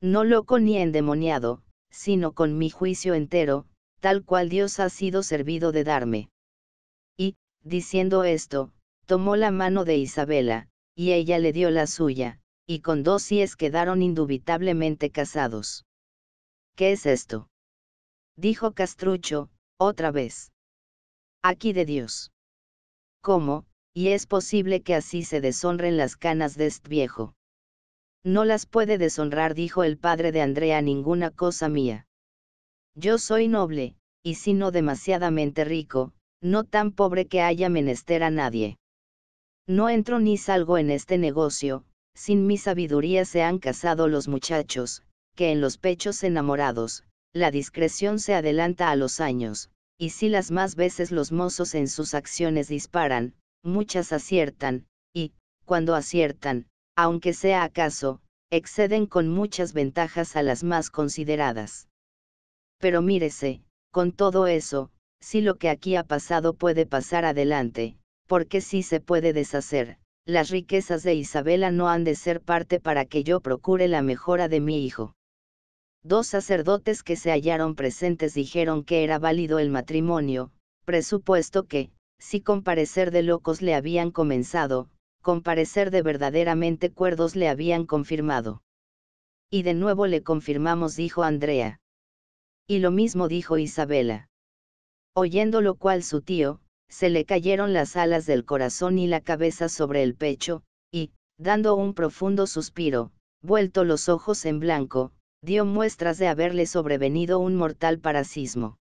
no loco ni endemoniado, sino con mi juicio entero, tal cual Dios ha sido servido de darme. Y, diciendo esto, tomó la mano de Isabela, y ella le dio la suya, y con dos sies quedaron indubitablemente casados. ¿Qué es esto? Dijo Castrucho, otra vez. Aquí de Dios. ¿Cómo? Y es posible que así se deshonren las canas de este viejo. No las puede deshonrar, dijo el padre de Andrea, ninguna cosa mía. Yo soy noble, y si no demasiadamente rico, no tan pobre que haya menester a nadie. No entro ni salgo en este negocio, sin mi sabiduría se han casado los muchachos, que en los pechos enamorados, la discreción se adelanta a los años, y si las más veces los mozos en sus acciones disparan, muchas aciertan, y, cuando aciertan, aunque sea acaso, exceden con muchas ventajas a las más consideradas. Pero mírese, con todo eso, si lo que aquí ha pasado puede pasar adelante, porque si se puede deshacer, las riquezas de Isabela no han de ser parte para que yo procure la mejora de mi hijo. Dos sacerdotes que se hallaron presentes dijeron que era válido el matrimonio, presupuesto que, si con parecer de locos le habían comenzado, con parecer de verdaderamente cuerdos le habían confirmado. Y de nuevo le confirmamos, dijo Andrea. Y lo mismo dijo Isabela. Oyendo lo cual su tío, se le cayeron las alas del corazón y la cabeza sobre el pecho, y, dando un profundo suspiro, vuelto los ojos en blanco, dio muestras de haberle sobrevenido un mortal parasismo.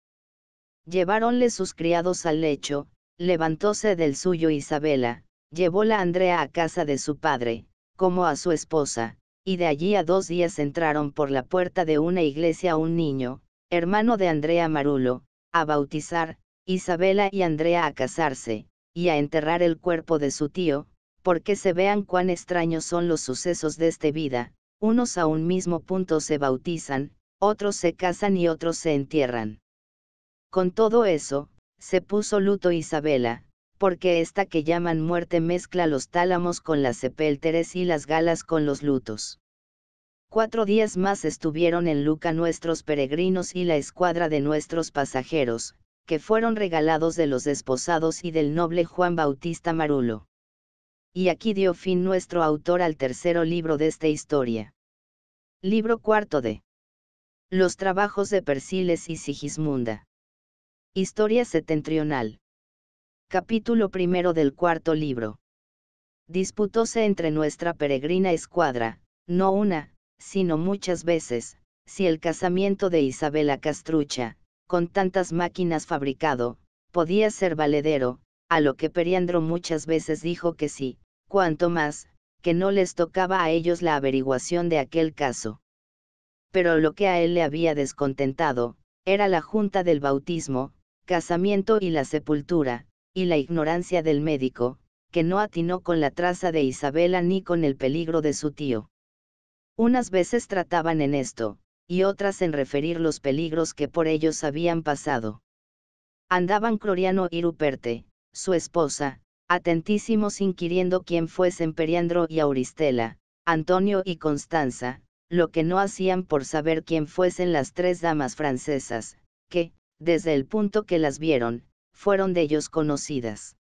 Lleváronle sus criados al lecho, levantóse del suyo Isabela, llevó la Andrea a casa de su padre, como a su esposa, y de allí a dos días entraron por la puerta de una iglesia un niño, hermano de Andrea Marulo, a bautizar, Isabela y Andrea a casarse, y a enterrar el cuerpo de su tío, porque se vean cuán extraños son los sucesos de esta vida, unos a un mismo punto se bautizan, otros se casan y otros se entierran. Con todo eso, se puso luto Isabela, porque esta que llaman muerte mezcla los tálamos con las sepélteres y las galas con los lutos. Cuatro días más estuvieron en Luca nuestros peregrinos y la escuadra de nuestros pasajeros, que fueron regalados de los desposados y del noble Juan Bautista Marulo. Y aquí dio fin nuestro autor al tercero libro de esta historia. Libro cuarto de Los trabajos de Persiles y Sigismunda. Historia septentrional capítulo primero del cuarto libro. Disputóse entre nuestra peregrina escuadra, no una, sino muchas veces, si el casamiento de Isabela Castrucha, con tantas máquinas fabricado, podía ser valedero, a lo que Periandro muchas veces dijo que sí, cuanto más, que no les tocaba a ellos la averiguación de aquel caso. Pero lo que a él le había descontentado, era la junta del bautismo, casamiento y la sepultura, y la ignorancia del médico, que no atinó con la traza de Isabela ni con el peligro de su tío. Unas veces trataban en esto, y otras en referir los peligros que por ellos habían pasado. Andaban Cloriano y Ruperte, su esposa, atentísimos inquiriendo quién fuesen Periandro y Auristela, Antonio y Constanza, lo que no hacían por saber quién fuesen las tres damas francesas, que, desde el punto que las vieron, fueron de ellos conocidas.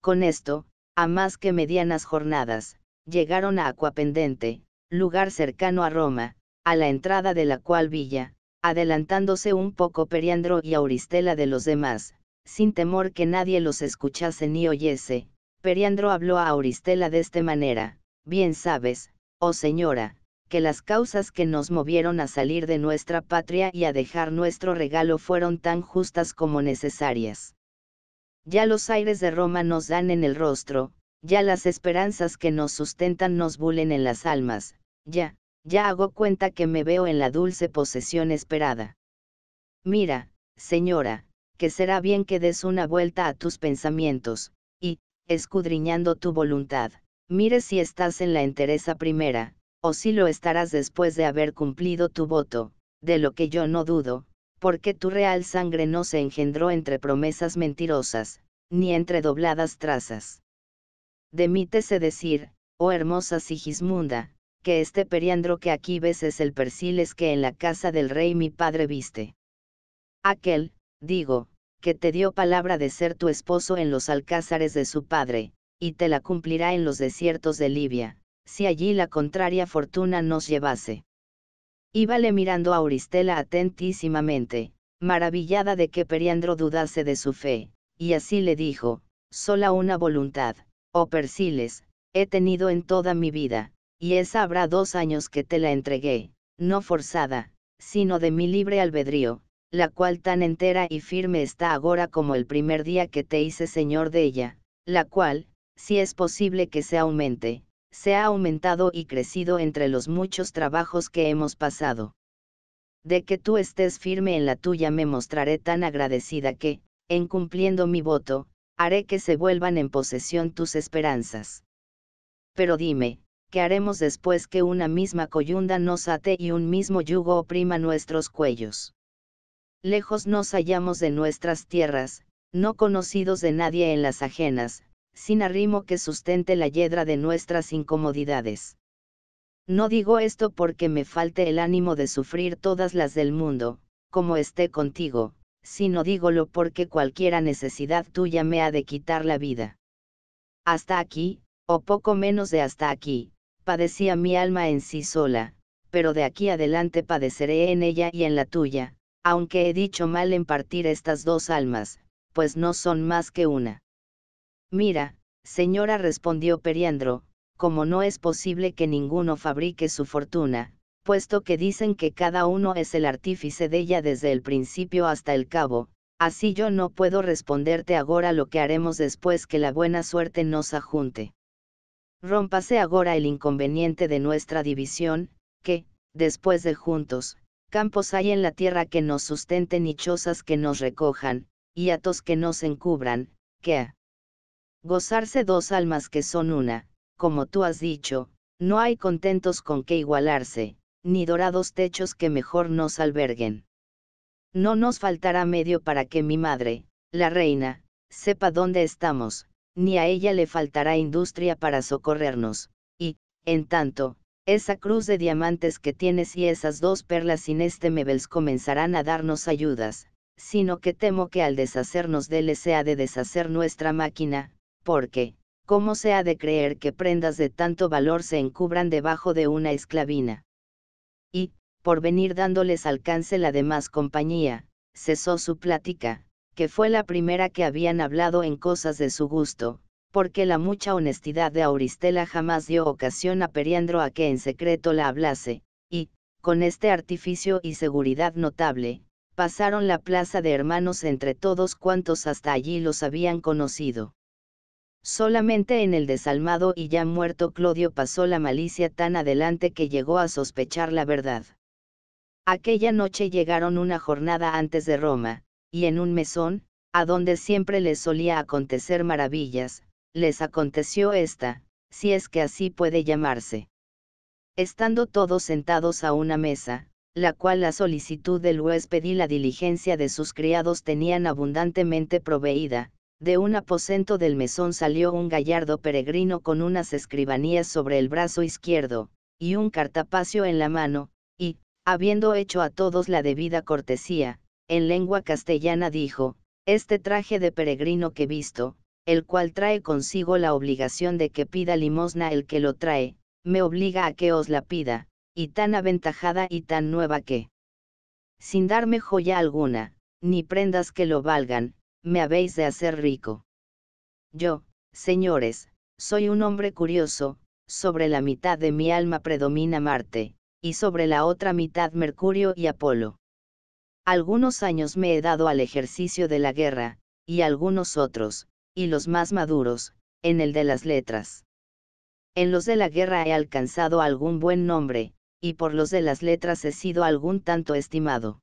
Con esto, a más que medianas jornadas, llegaron a Acuapendente, lugar cercano a Roma, a la entrada de la cual villa, adelantándose un poco Periandro y Auristela de los demás, sin temor que nadie los escuchase ni oyese, Periandro habló a Auristela de esta manera, bien sabes, oh señora, que las causas que nos movieron a salir de nuestra patria y a dejar nuestro regalo fueron tan justas como necesarias. Ya los aires de Roma nos dan en el rostro, ya las esperanzas que nos sustentan nos bulen en las almas, ya, ya hago cuenta que me veo en la dulce posesión esperada. Mira, señora, que será bien que des una vuelta a tus pensamientos, y, escudriñando tu voluntad, mire si estás en la entereza primera, o si lo estarás después de haber cumplido tu voto, de lo que yo no dudo, porque tu real sangre no se engendró entre promesas mentirosas, ni entre dobladas trazas. Demítese decir, oh hermosa Sigismunda, que este periandro que aquí ves es el Persiles que en la casa del rey mi padre viste. Aquel, digo, que te dio palabra de ser tu esposo en los alcázares de su padre, y te la cumplirá en los desiertos de Libia, si allí la contraria fortuna nos llevase. Íbale mirando a Auristela atentísimamente, maravillada de que Periandro dudase de su fe, y así le dijo, sola una voluntad, oh Persiles, he tenido en toda mi vida, y esa habrá dos años que te la entregué, no forzada, sino de mi libre albedrío, la cual tan entera y firme está ahora como el primer día que te hice señor de ella, la cual, si es posible que se aumente, se ha aumentado y crecido entre los muchos trabajos que hemos pasado. De que tú estés firme en la tuya me mostraré tan agradecida que, en cumpliendo mi voto, haré que se vuelvan en posesión tus esperanzas. Pero dime, ¿qué haremos después que una misma coyunda nos ate y un mismo yugo oprima nuestros cuellos? Lejos nos hallamos de nuestras tierras, no conocidos de nadie en las ajenas, sin arrimo que sustente la yedra de nuestras incomodidades. No digo esto porque me falte el ánimo de sufrir todas las del mundo, como esté contigo, sino dígolo porque cualquiera necesidad tuya me ha de quitar la vida. Hasta aquí, o poco menos de hasta aquí, padecía mi alma en sí sola, pero de aquí adelante padeceré en ella y en la tuya, aunque he dicho mal en partir estas dos almas, pues no son más que una. Mira, señora respondió Periandro, como no es posible que ninguno fabrique su fortuna, puesto que dicen que cada uno es el artífice de ella desde el principio hasta el cabo, así yo no puedo responderte ahora lo que haremos después que la buena suerte nos ajunte. Rómpase agora el inconveniente de nuestra división, que, después de juntos, campos hay en la tierra que nos sustenten y chozas que nos recojan, y atos que nos encubran, que a gozarse dos almas que son una, como tú has dicho, no hay contentos con que igualarse, ni dorados techos que mejor nos alberguen. No nos faltará medio para que mi madre, la reina, sepa dónde estamos, ni a ella le faltará industria para socorrernos, y, en tanto, esa cruz de diamantes que tienes y esas dos perlas sin este mebels comenzarán a darnos ayudas, sino que temo que al deshacernos de él sea de deshacer nuestra máquina, porque, ¿cómo se ha de creer que prendas de tanto valor se encubran debajo de una esclavina? Y, por venir dándoles alcance la demás compañía, cesó su plática, que fue la primera que habían hablado en cosas de su gusto, porque la mucha honestidad de Auristela jamás dio ocasión a Periandro a que en secreto la hablase, y, con este artificio y seguridad notable, pasaron la plaza de hermanos entre todos cuantos hasta allí los habían conocido. Solamente en el desalmado y ya muerto Clodio pasó la malicia tan adelante que llegó a sospechar la verdad. Aquella noche llegaron una jornada antes de Roma, y en un mesón, a donde siempre les solía acontecer maravillas, les aconteció esta, si es que así puede llamarse. Estando todos sentados a una mesa, la cual la solicitud del huésped y la diligencia de sus criados tenían abundantemente proveída, de un aposento del mesón salió un gallardo peregrino con unas escribanías sobre el brazo izquierdo, y un cartapacio en la mano, y, habiendo hecho a todos la debida cortesía, en lengua castellana dijo, Este traje de peregrino que visto, el cual trae consigo la obligación de que pida limosna el que lo trae, me obliga a que os la pida, y tan aventajada y tan nueva que, sin darme joya alguna, ni prendas que lo valgan, me habéis de hacer rico. Yo, señores, soy un hombre curioso, sobre la mitad de mi alma predomina Marte, y sobre la otra mitad Mercurio y Apolo. Algunos años me he dado al ejercicio de la guerra, y algunos otros, y los más maduros, en el de las letras. En los de la guerra he alcanzado algún buen nombre, y por los de las letras he sido algún tanto estimado.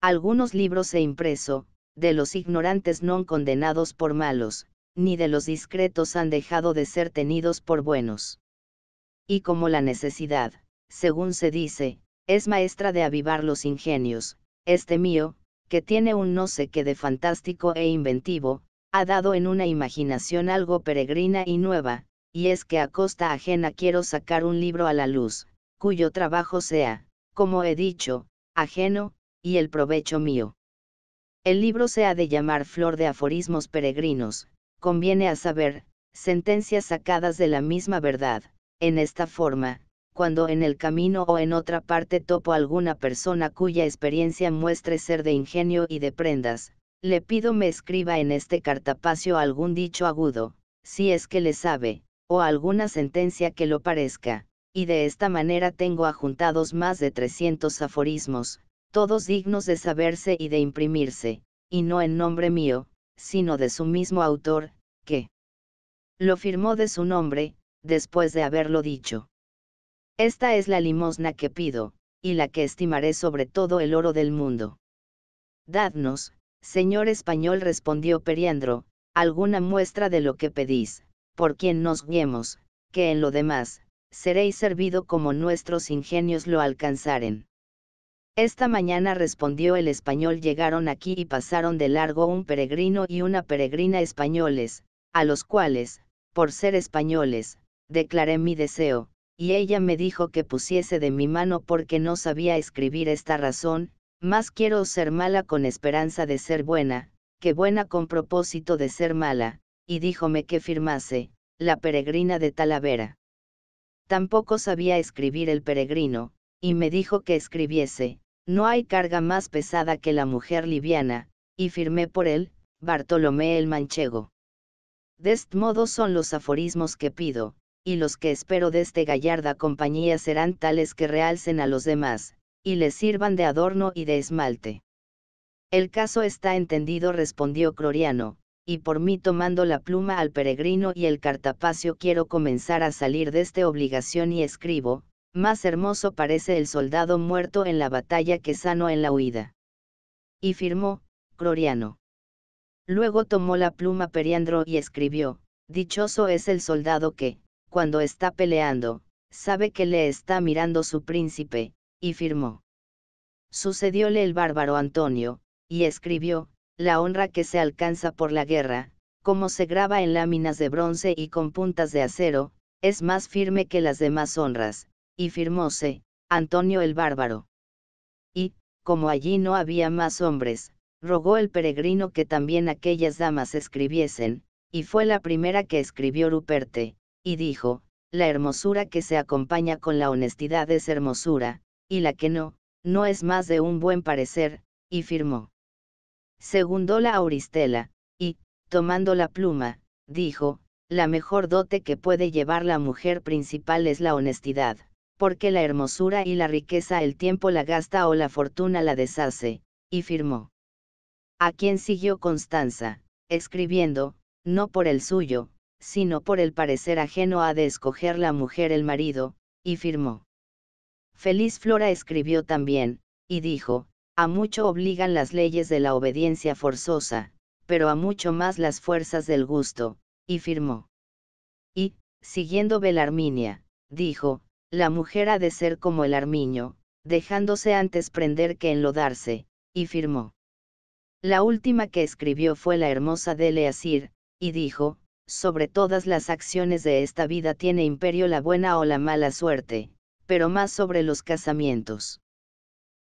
Algunos libros he impreso, de los ignorantes non condenados por malos, ni de los discretos han dejado de ser tenidos por buenos. Y como la necesidad, según se dice, es maestra de avivar los ingenios, este mío, que tiene un no sé qué de fantástico e inventivo, ha dado en una imaginación algo peregrina y nueva, y es que a costa ajena quiero sacar un libro a la luz, cuyo trabajo sea, como he dicho, ajeno, y el provecho mío. El libro se ha de llamar Flor de Aforismos Peregrinos, conviene a saber, sentencias sacadas de la misma verdad, en esta forma, cuando en el camino o en otra parte topo alguna persona cuya experiencia muestre ser de ingenio y de prendas, le pido me escriba en este cartapacio algún dicho agudo, si es que le sabe, o alguna sentencia que lo parezca, y de esta manera tengo ajuntados más de 300 aforismos, todos dignos de saberse y de imprimirse, y no en nombre mío, sino de su mismo autor, que lo firmó de su nombre, después de haberlo dicho. Esta es la limosna que pido, y la que estimaré sobre todo el oro del mundo. Dadnos, señor español, respondió Periandro, alguna muestra de lo que pedís, por quien nos guiemos, que en lo demás, seréis servido como nuestros ingenios lo alcanzaren. Esta mañana respondió el español llegaron aquí y pasaron de largo un peregrino y una peregrina españoles, a los cuales, por ser españoles, declaré mi deseo, y ella me dijo que pusiese de mi mano porque no sabía escribir esta razón, más quiero ser mala con esperanza de ser buena, que buena con propósito de ser mala, y díjome que firmase, la peregrina de Talavera. Tampoco sabía escribir el peregrino, y me dijo que escribiese, no hay carga más pesada que la mujer liviana, y firmé por él, Bartolomé el Manchego. De este modo son los aforismos que pido, y los que espero de este gallarda compañía serán tales que realcen a los demás, y les sirvan de adorno y de esmalte. El caso está entendido, respondió Cloriano, y por mí tomando la pluma al peregrino y el cartapacio quiero comenzar a salir de esta obligación y escribo, más hermoso parece el soldado muerto en la batalla que sano en la huida. Y firmó, Cloriano. Luego tomó la pluma Periandro y escribió, Dichoso es el soldado que, cuando está peleando, sabe que le está mirando su príncipe, y firmó. Sucedióle el bárbaro Antonio, y escribió, La honra que se alcanza por la guerra, como se graba en láminas de bronce y con puntas de acero, es más firme que las demás honras, y firmóse, Antonio el Bárbaro. Y, como allí no había más hombres, rogó el peregrino que también aquellas damas escribiesen, y fue la primera que escribió Ruperte, y dijo, la hermosura que se acompaña con la honestidad es hermosura, y la que no, no es más de un buen parecer, y firmó. Segundó la Auristela, y, tomando la pluma, dijo, la mejor dote que puede llevar la mujer principal es la honestidad porque la hermosura y la riqueza el tiempo la gasta o la fortuna la deshace, y firmó. A quien siguió Constanza, escribiendo, no por el suyo, sino por el parecer ajeno ha de escoger la mujer el marido, y firmó. Feliz Flora escribió también, y dijo, a mucho obligan las leyes de la obediencia forzosa, pero a mucho más las fuerzas del gusto, y firmó. Y, siguiendo Belarminia, dijo, la mujer ha de ser como el armiño, dejándose antes prender que enlodarse, y firmó. La última que escribió fue la hermosa de Leasir, y dijo, sobre todas las acciones de esta vida tiene imperio la buena o la mala suerte, pero más sobre los casamientos.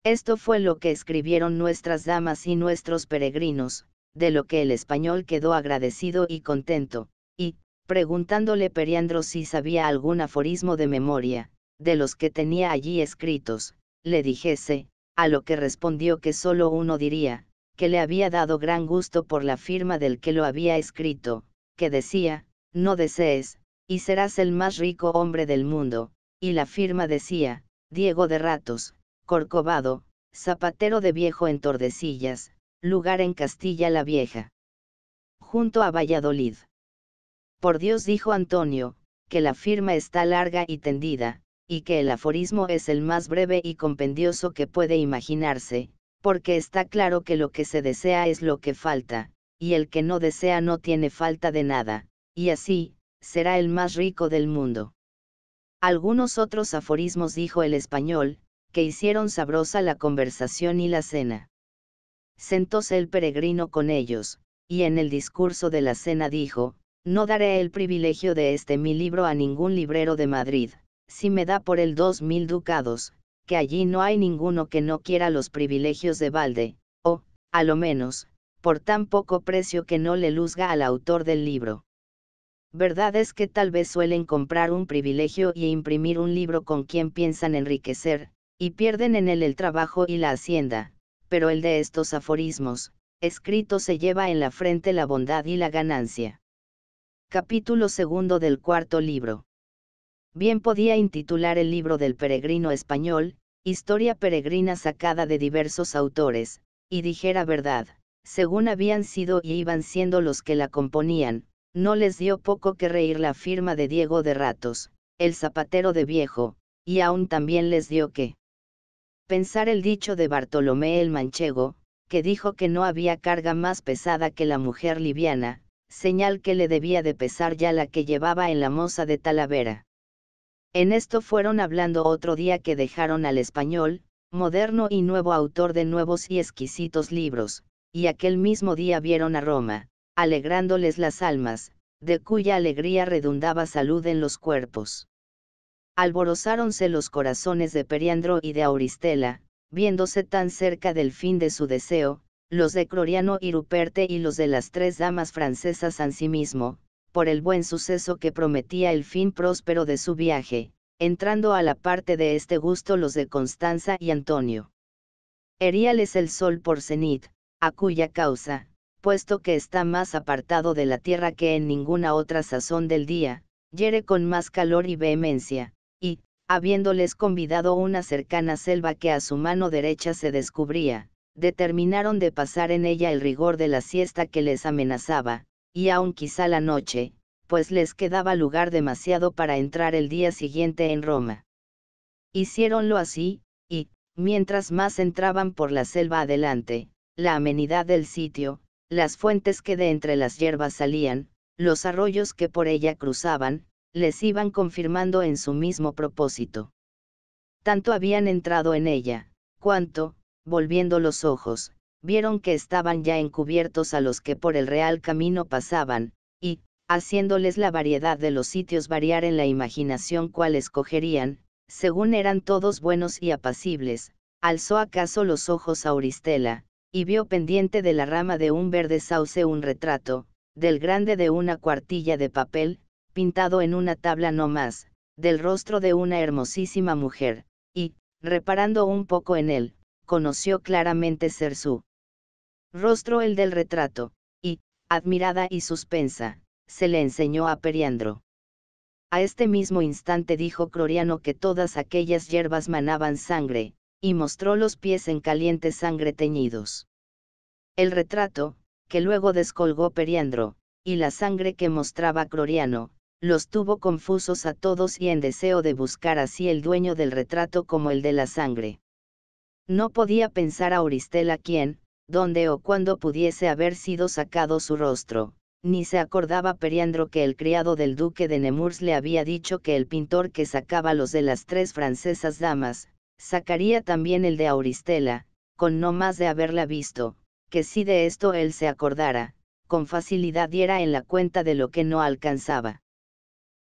Esto fue lo que escribieron nuestras damas y nuestros peregrinos, de lo que el español quedó agradecido y contento, y, preguntándole Periandro si sabía algún aforismo de memoria, de los que tenía allí escritos, le dijese, a lo que respondió que solo uno diría, que le había dado gran gusto por la firma del que lo había escrito, que decía, no desees, y serás el más rico hombre del mundo, y la firma decía, Diego de Ratos, Corcovado, zapatero de viejo en Tordesillas, lugar en Castilla la Vieja. Junto a Valladolid. Por Dios dijo Antonio, que la firma está larga y tendida, y que el aforismo es el más breve y compendioso que puede imaginarse, porque está claro que lo que se desea es lo que falta, y el que no desea no tiene falta de nada, y así, será el más rico del mundo. Algunos otros aforismos dijo el español, que hicieron sabrosa la conversación y la cena. Sentóse el peregrino con ellos, y en el discurso de la cena dijo, No daré el privilegio de este mi libro a ningún librero de Madrid, si me da por el dos mil ducados, que allí no hay ninguno que no quiera los privilegios de balde, o, a lo menos, por tan poco precio que no le luzga al autor del libro. Verdad es que tal vez suelen comprar un privilegio y imprimir un libro con quien piensan enriquecer, y pierden en él el trabajo y la hacienda, pero el de estos aforismos, escrito se lleva en la frente la bondad y la ganancia. Capítulo segundo del cuarto libro bien podía intitular el libro del peregrino español, historia peregrina sacada de diversos autores, y dijera verdad, según habían sido y iban siendo los que la componían, no les dio poco que reír la firma de Diego de Ratos, el zapatero de viejo, y aún también les dio que pensar el dicho de Bartolomé el Manchego, que dijo que no había carga más pesada que la mujer liviana, señal que le debía de pesar ya la que llevaba en la moza de Talavera. En esto fueron hablando otro día que dejaron al español, moderno y nuevo autor de nuevos y exquisitos libros, y aquel mismo día vieron a Roma, alegrándoles las almas, de cuya alegría redundaba salud en los cuerpos. Alborozáronse los corazones de Periandro y de Auristela, viéndose tan cerca del fin de su deseo, los de Cloriano y Ruperte y los de las tres damas francesas ansimismo, por el buen suceso que prometía el fin próspero de su viaje, entrando a la parte de este gusto los de Constanza y Antonio. Heríales el sol por cenit, a cuya causa, puesto que está más apartado de la tierra que en ninguna otra sazón del día, hiere con más calor y vehemencia, y, habiéndoles convidado una cercana selva que a su mano derecha se descubría, determinaron de pasar en ella el rigor de la siesta que les amenazaba, y aún quizá la noche, pues les quedaba lugar demasiado para entrar el día siguiente en Roma. Hiciéronlo así, y, mientras más entraban por la selva adelante, la amenidad del sitio, las fuentes que de entre las hierbas salían, los arroyos que por ella cruzaban, les iban confirmando en su mismo propósito. Tanto habían entrado en ella, cuanto, volviendo los ojos, vieron que estaban ya encubiertos a los que por el real camino pasaban, y, haciéndoles la variedad de los sitios variar en la imaginación cuál escogerían, según eran todos buenos y apacibles, alzó acaso los ojos a Auristela, y vio pendiente de la rama de un verde sauce un retrato, del grande de una cuartilla de papel, pintado en una tabla no más, del rostro de una hermosísima mujer, y, reparando un poco en él, conoció claramente ser su rostro el del retrato, y, admirada y suspensa, se le enseñó a Periandro. A este mismo instante dijo Croriano que todas aquellas hierbas manaban sangre, y mostró los pies en caliente sangre teñidos. El retrato, que luego descolgó Periandro, y la sangre que mostraba Croriano, los tuvo confusos a todos y en deseo de buscar así el dueño del retrato como el de la sangre. No podía pensar a Auristela quien, dónde o cuándo pudiese haber sido sacado su rostro. Ni se acordaba Periandro que el criado del duque de Nemours le había dicho que el pintor que sacaba los de las tres francesas damas, sacaría también el de Auristela, con no más de haberla visto, que si de esto él se acordara, con facilidad diera en la cuenta de lo que no alcanzaba.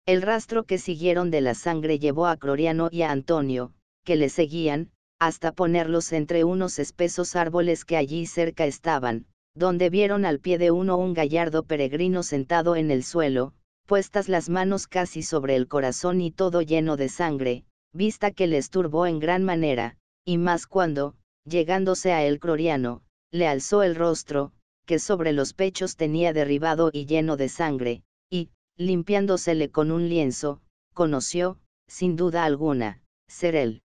El rastro que siguieron de la sangre llevó a Cloriano y a Antonio, que le seguían, hasta ponerlos entre unos espesos árboles que allí cerca estaban, donde vieron al pie de uno un gallardo peregrino sentado en el suelo, puestas las manos casi sobre el corazón y todo lleno de sangre, vista que les turbó en gran manera, y más cuando, llegándose a él Croriano, le alzó el rostro, que sobre los pechos tenía derribado y lleno de sangre, y, limpiándosele con un lienzo, conoció, sin duda alguna, ser él.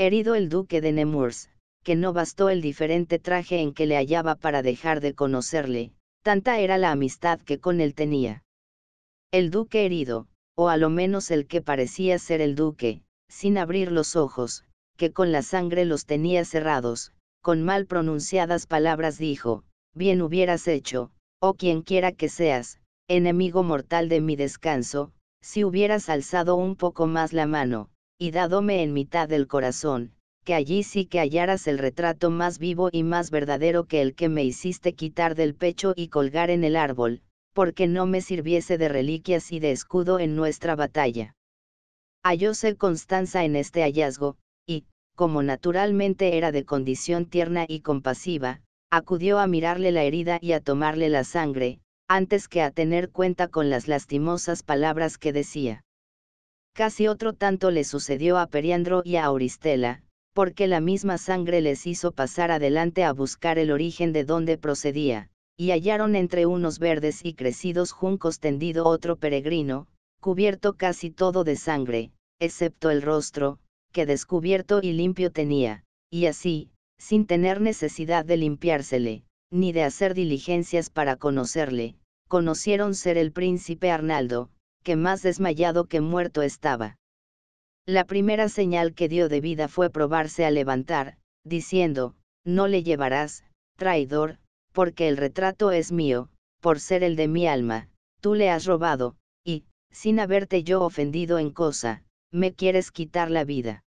Herido el duque de Nemours, que no bastó el diferente traje en que le hallaba para dejar de conocerle, tanta era la amistad que con él tenía. El duque herido, o a lo menos el que parecía ser el duque, sin abrir los ojos, que con la sangre los tenía cerrados, con mal pronunciadas palabras dijo, bien hubieras hecho, o oh quien quiera que seas, enemigo mortal de mi descanso, si hubieras alzado un poco más la mano, y dádome en mitad del corazón, que allí sí que hallaras el retrato más vivo y más verdadero que el que me hiciste quitar del pecho y colgar en el árbol, porque no me sirviese de reliquias y de escudo en nuestra batalla. Hallóse Constanza en este hallazgo, y, como naturalmente era de condición tierna y compasiva, acudió a mirarle la herida y a tomarle la sangre, antes que a tener cuenta con las lastimosas palabras que decía. Casi otro tanto le sucedió a Periandro y a Auristela, porque la misma sangre les hizo pasar adelante a buscar el origen de donde procedía, y hallaron entre unos verdes y crecidos juncos tendido otro peregrino, cubierto casi todo de sangre, excepto el rostro, que descubierto y limpio tenía, y así, sin tener necesidad de limpiársele, ni de hacer diligencias para conocerle, conocieron ser el príncipe Arnaldo, que más desmayado que muerto estaba. La primera señal que dio de vida fue probarse a levantar, diciendo, No le llevarás, traidor, porque el retrato es mío, por ser el de mi alma, tú le has robado, y, sin haberte yo ofendido en cosa, me quieres quitar la vida.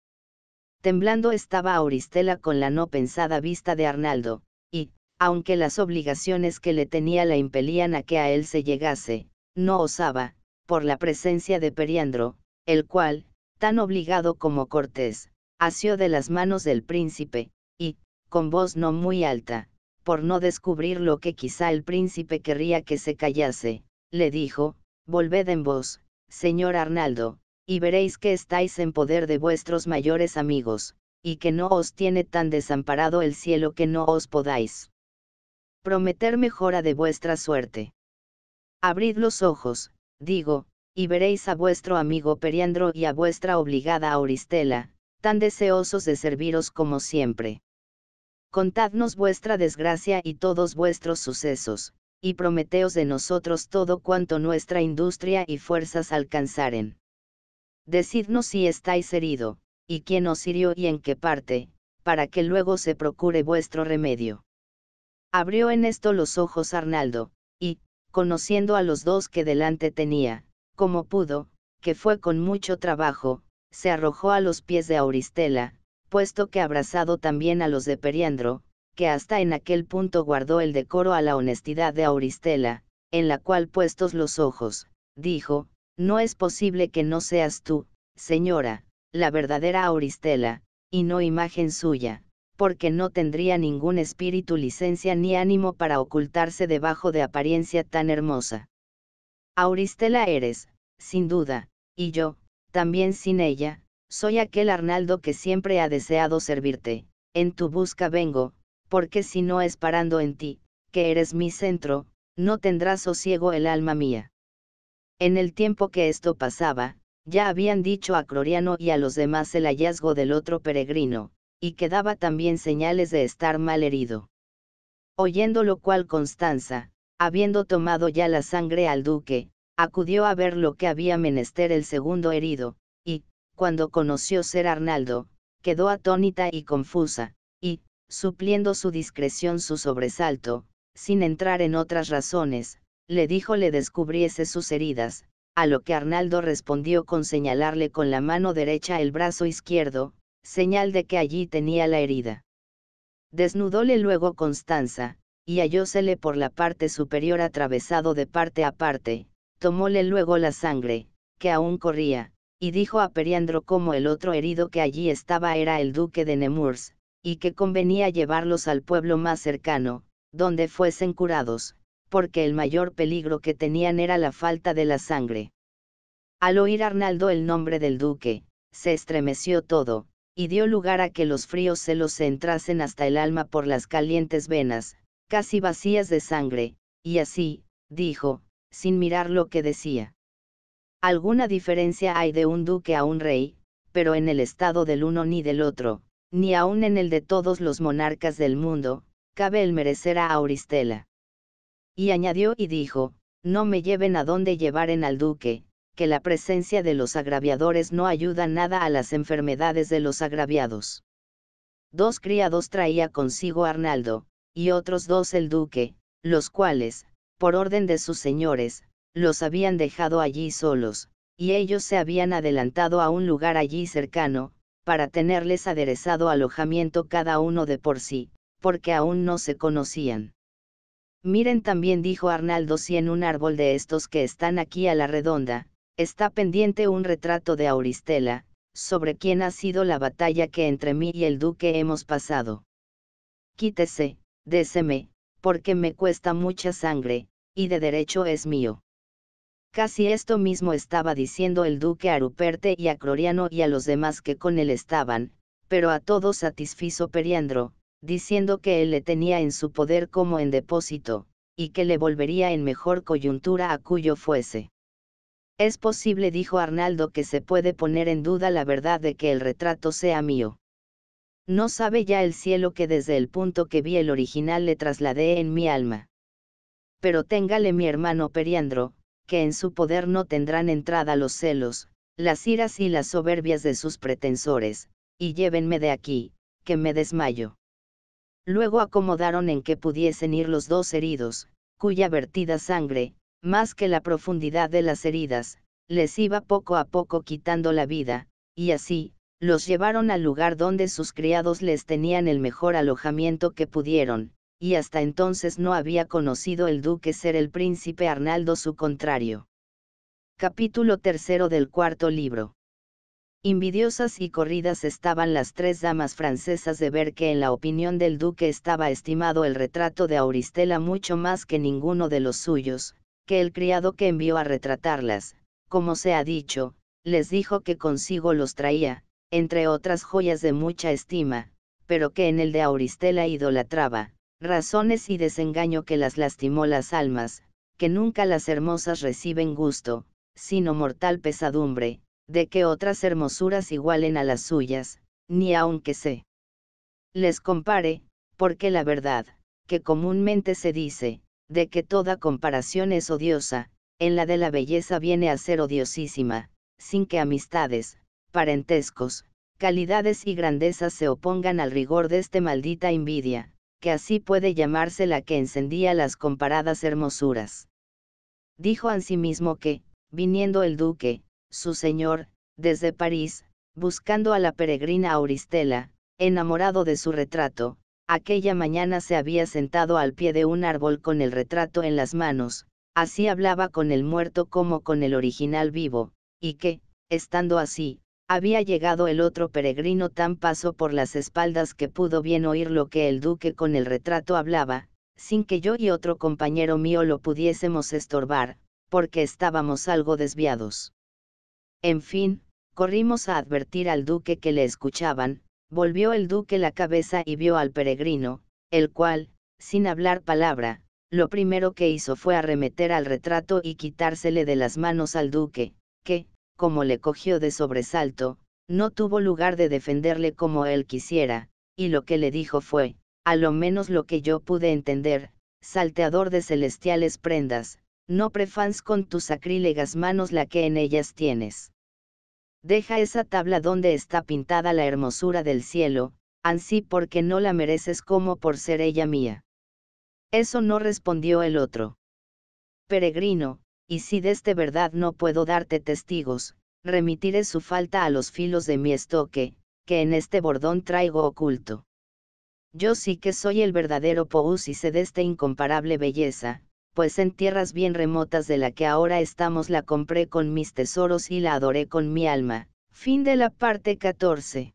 Temblando estaba Auristela con la no pensada vista de Arnaldo, y, aunque las obligaciones que le tenía la impelían a que a él se llegase, no osaba, por la presencia de Periandro, el cual, tan obligado como cortés, asió de las manos del príncipe, y, con voz no muy alta, por no descubrir lo que quizá el príncipe querría que se callase, le dijo, Volved en vos, señor Arnaldo, y veréis que estáis en poder de vuestros mayores amigos, y que no os tiene tan desamparado el cielo que no os podáis prometer mejora de vuestra suerte. Abrid los ojos, digo, y veréis a vuestro amigo Periandro y a vuestra obligada Auristela, tan deseosos de serviros como siempre. Contadnos vuestra desgracia y todos vuestros sucesos, y prometeos de nosotros todo cuanto nuestra industria y fuerzas alcanzaren. Decidnos si estáis herido, y quién os hirió y en qué parte, para que luego se procure vuestro remedio. Abrió en esto los ojos Arnaldo, conociendo a los dos que delante tenía, como pudo, que fue con mucho trabajo, se arrojó a los pies de Auristela, puesto que abrazado también a los de Periandro, que hasta en aquel punto guardó el decoro a la honestidad de Auristela, en la cual puestos los ojos, dijo, no es posible que no seas tú, señora, la verdadera Auristela, y no imagen suya, porque no tendría ningún espíritu licencia ni ánimo para ocultarse debajo de apariencia tan hermosa. Auristela eres, sin duda, y yo, también sin ella, soy aquel Arnaldo que siempre ha deseado servirte, en tu busca vengo, porque si no es parando en ti, que eres mi centro, no tendrá sosiego el alma mía. En el tiempo que esto pasaba, ya habían dicho a Cloriano y a los demás el hallazgo del otro peregrino, y que daba también señales de estar mal herido. Oyendo lo cual Constanza, habiendo tomado ya la sangre al duque, acudió a ver lo que había menester el segundo herido, y, cuando conoció ser Arnaldo, quedó atónita y confusa, y, supliendo su discreción su sobresalto, sin entrar en otras razones, le dijo le descubriese sus heridas, a lo que Arnaldo respondió con señalarle con la mano derecha el brazo izquierdo, señal de que allí tenía la herida. Desnudóle luego Constanza, y hallósele por la parte superior atravesado de parte a parte, tomóle luego la sangre, que aún corría, y dijo a Periandro cómo el otro herido que allí estaba era el duque de Nemours, y que convenía llevarlos al pueblo más cercano, donde fuesen curados, porque el mayor peligro que tenían era la falta de la sangre. Al oír Arnaldo el nombre del duque, se estremeció todo, y dio lugar a que los fríos celos se entrasen hasta el alma por las calientes venas, casi vacías de sangre, y así, dijo, sin mirar lo que decía. Alguna diferencia hay de un duque a un rey, pero en el estado del uno ni del otro, ni aun en el de todos los monarcas del mundo, cabe el merecer a Auristela. Y añadió y dijo, no me lleven a donde llevaren al duque, que la presencia de los agraviadores no ayuda nada a las enfermedades de los agraviados. Dos criados traía consigo Arnaldo, y otros dos el duque, los cuales, por orden de sus señores, los habían dejado allí solos, y ellos se habían adelantado a un lugar allí cercano, para tenerles aderezado alojamiento cada uno de por sí, porque aún no se conocían. Miren también dijo Arnaldo si en un árbol de estos que están aquí a la redonda, está pendiente un retrato de Auristela, sobre quien ha sido la batalla que entre mí y el duque hemos pasado. Quítese, déseme, porque me cuesta mucha sangre, y de derecho es mío. Casi esto mismo estaba diciendo el duque a Ruperte y a Cloriano y a los demás que con él estaban, pero a todo satisfizo Periandro, diciendo que él le tenía en su poder como en depósito, y que le volvería en mejor coyuntura a cuyo fuese. Es posible, dijo Arnaldo, que se puede poner en duda la verdad de que el retrato sea mío. No sabe ya el cielo que desde el punto que vi el original le trasladé en mi alma. Pero téngale mi hermano Periandro, que en su poder no tendrán entrada los celos, las iras y las soberbias de sus pretensores, y llévenme de aquí, que me desmayo. Luego acomodaron en que pudiesen ir los dos heridos, cuya vertida sangre, más que la profundidad de las heridas, les iba poco a poco quitando la vida, y así, los llevaron al lugar donde sus criados les tenían el mejor alojamiento que pudieron, y hasta entonces no había conocido el duque ser el príncipe Arnaldo su contrario. Capítulo tercero del cuarto libro. Invidiosas y corridas estaban las tres damas francesas de ver que en la opinión del duque estaba estimado el retrato de Auristela mucho más que ninguno de los suyos, que el criado que envió a retratarlas, como se ha dicho, les dijo que consigo los traía, entre otras joyas de mucha estima, pero que en el de Auristela idolatraba, razones y desengaño que las lastimó las almas, que nunca las hermosas reciben gusto, sino mortal pesadumbre, de que otras hermosuras igualen a las suyas, ni aunque se les compare, porque la verdad, que comúnmente se dice, de que toda comparación es odiosa, en la de la belleza viene a ser odiosísima, sin que amistades, parentescos, calidades y grandezas se opongan al rigor de esta maldita envidia, que así puede llamarse la que encendía las comparadas hermosuras. Dijo ansimismo que, viniendo el duque, su señor, desde París, buscando a la peregrina Auristela, enamorado de su retrato, Aquella mañana se había sentado al pie de un árbol con el retrato en las manos, así hablaba con el muerto como con el original vivo, y que, estando así, había llegado el otro peregrino tan paso por las espaldas que pudo bien oír lo que el duque con el retrato hablaba, sin que yo y otro compañero mío lo pudiésemos estorbar, porque estábamos algo desviados. En fin, corrimos a advertir al duque que le escuchaban, volvió el duque la cabeza y vio al peregrino, el cual, sin hablar palabra, lo primero que hizo fue arremeter al retrato y quitársele de las manos al duque, que, como le cogió de sobresalto, no tuvo lugar de defenderle como él quisiera, y lo que le dijo fue, a lo menos lo que yo pude entender, salteador de celestiales prendas, no prefans con tus sacrílegas manos la que en ellas tienes. Deja esa tabla donde está pintada la hermosura del cielo, ansí porque no la mereces como por ser ella mía. Eso no respondió el otro. Peregrino, y si de este verdad no puedo darte testigos, remitiré su falta a los filos de mi estoque, que en este bordón traigo oculto. Yo sí que soy el verdadero Pous y sé de esta incomparable belleza, pues en tierras bien remotas de la que ahora estamos la compré con mis tesoros y la adoré con mi alma. Fin de la parte 14.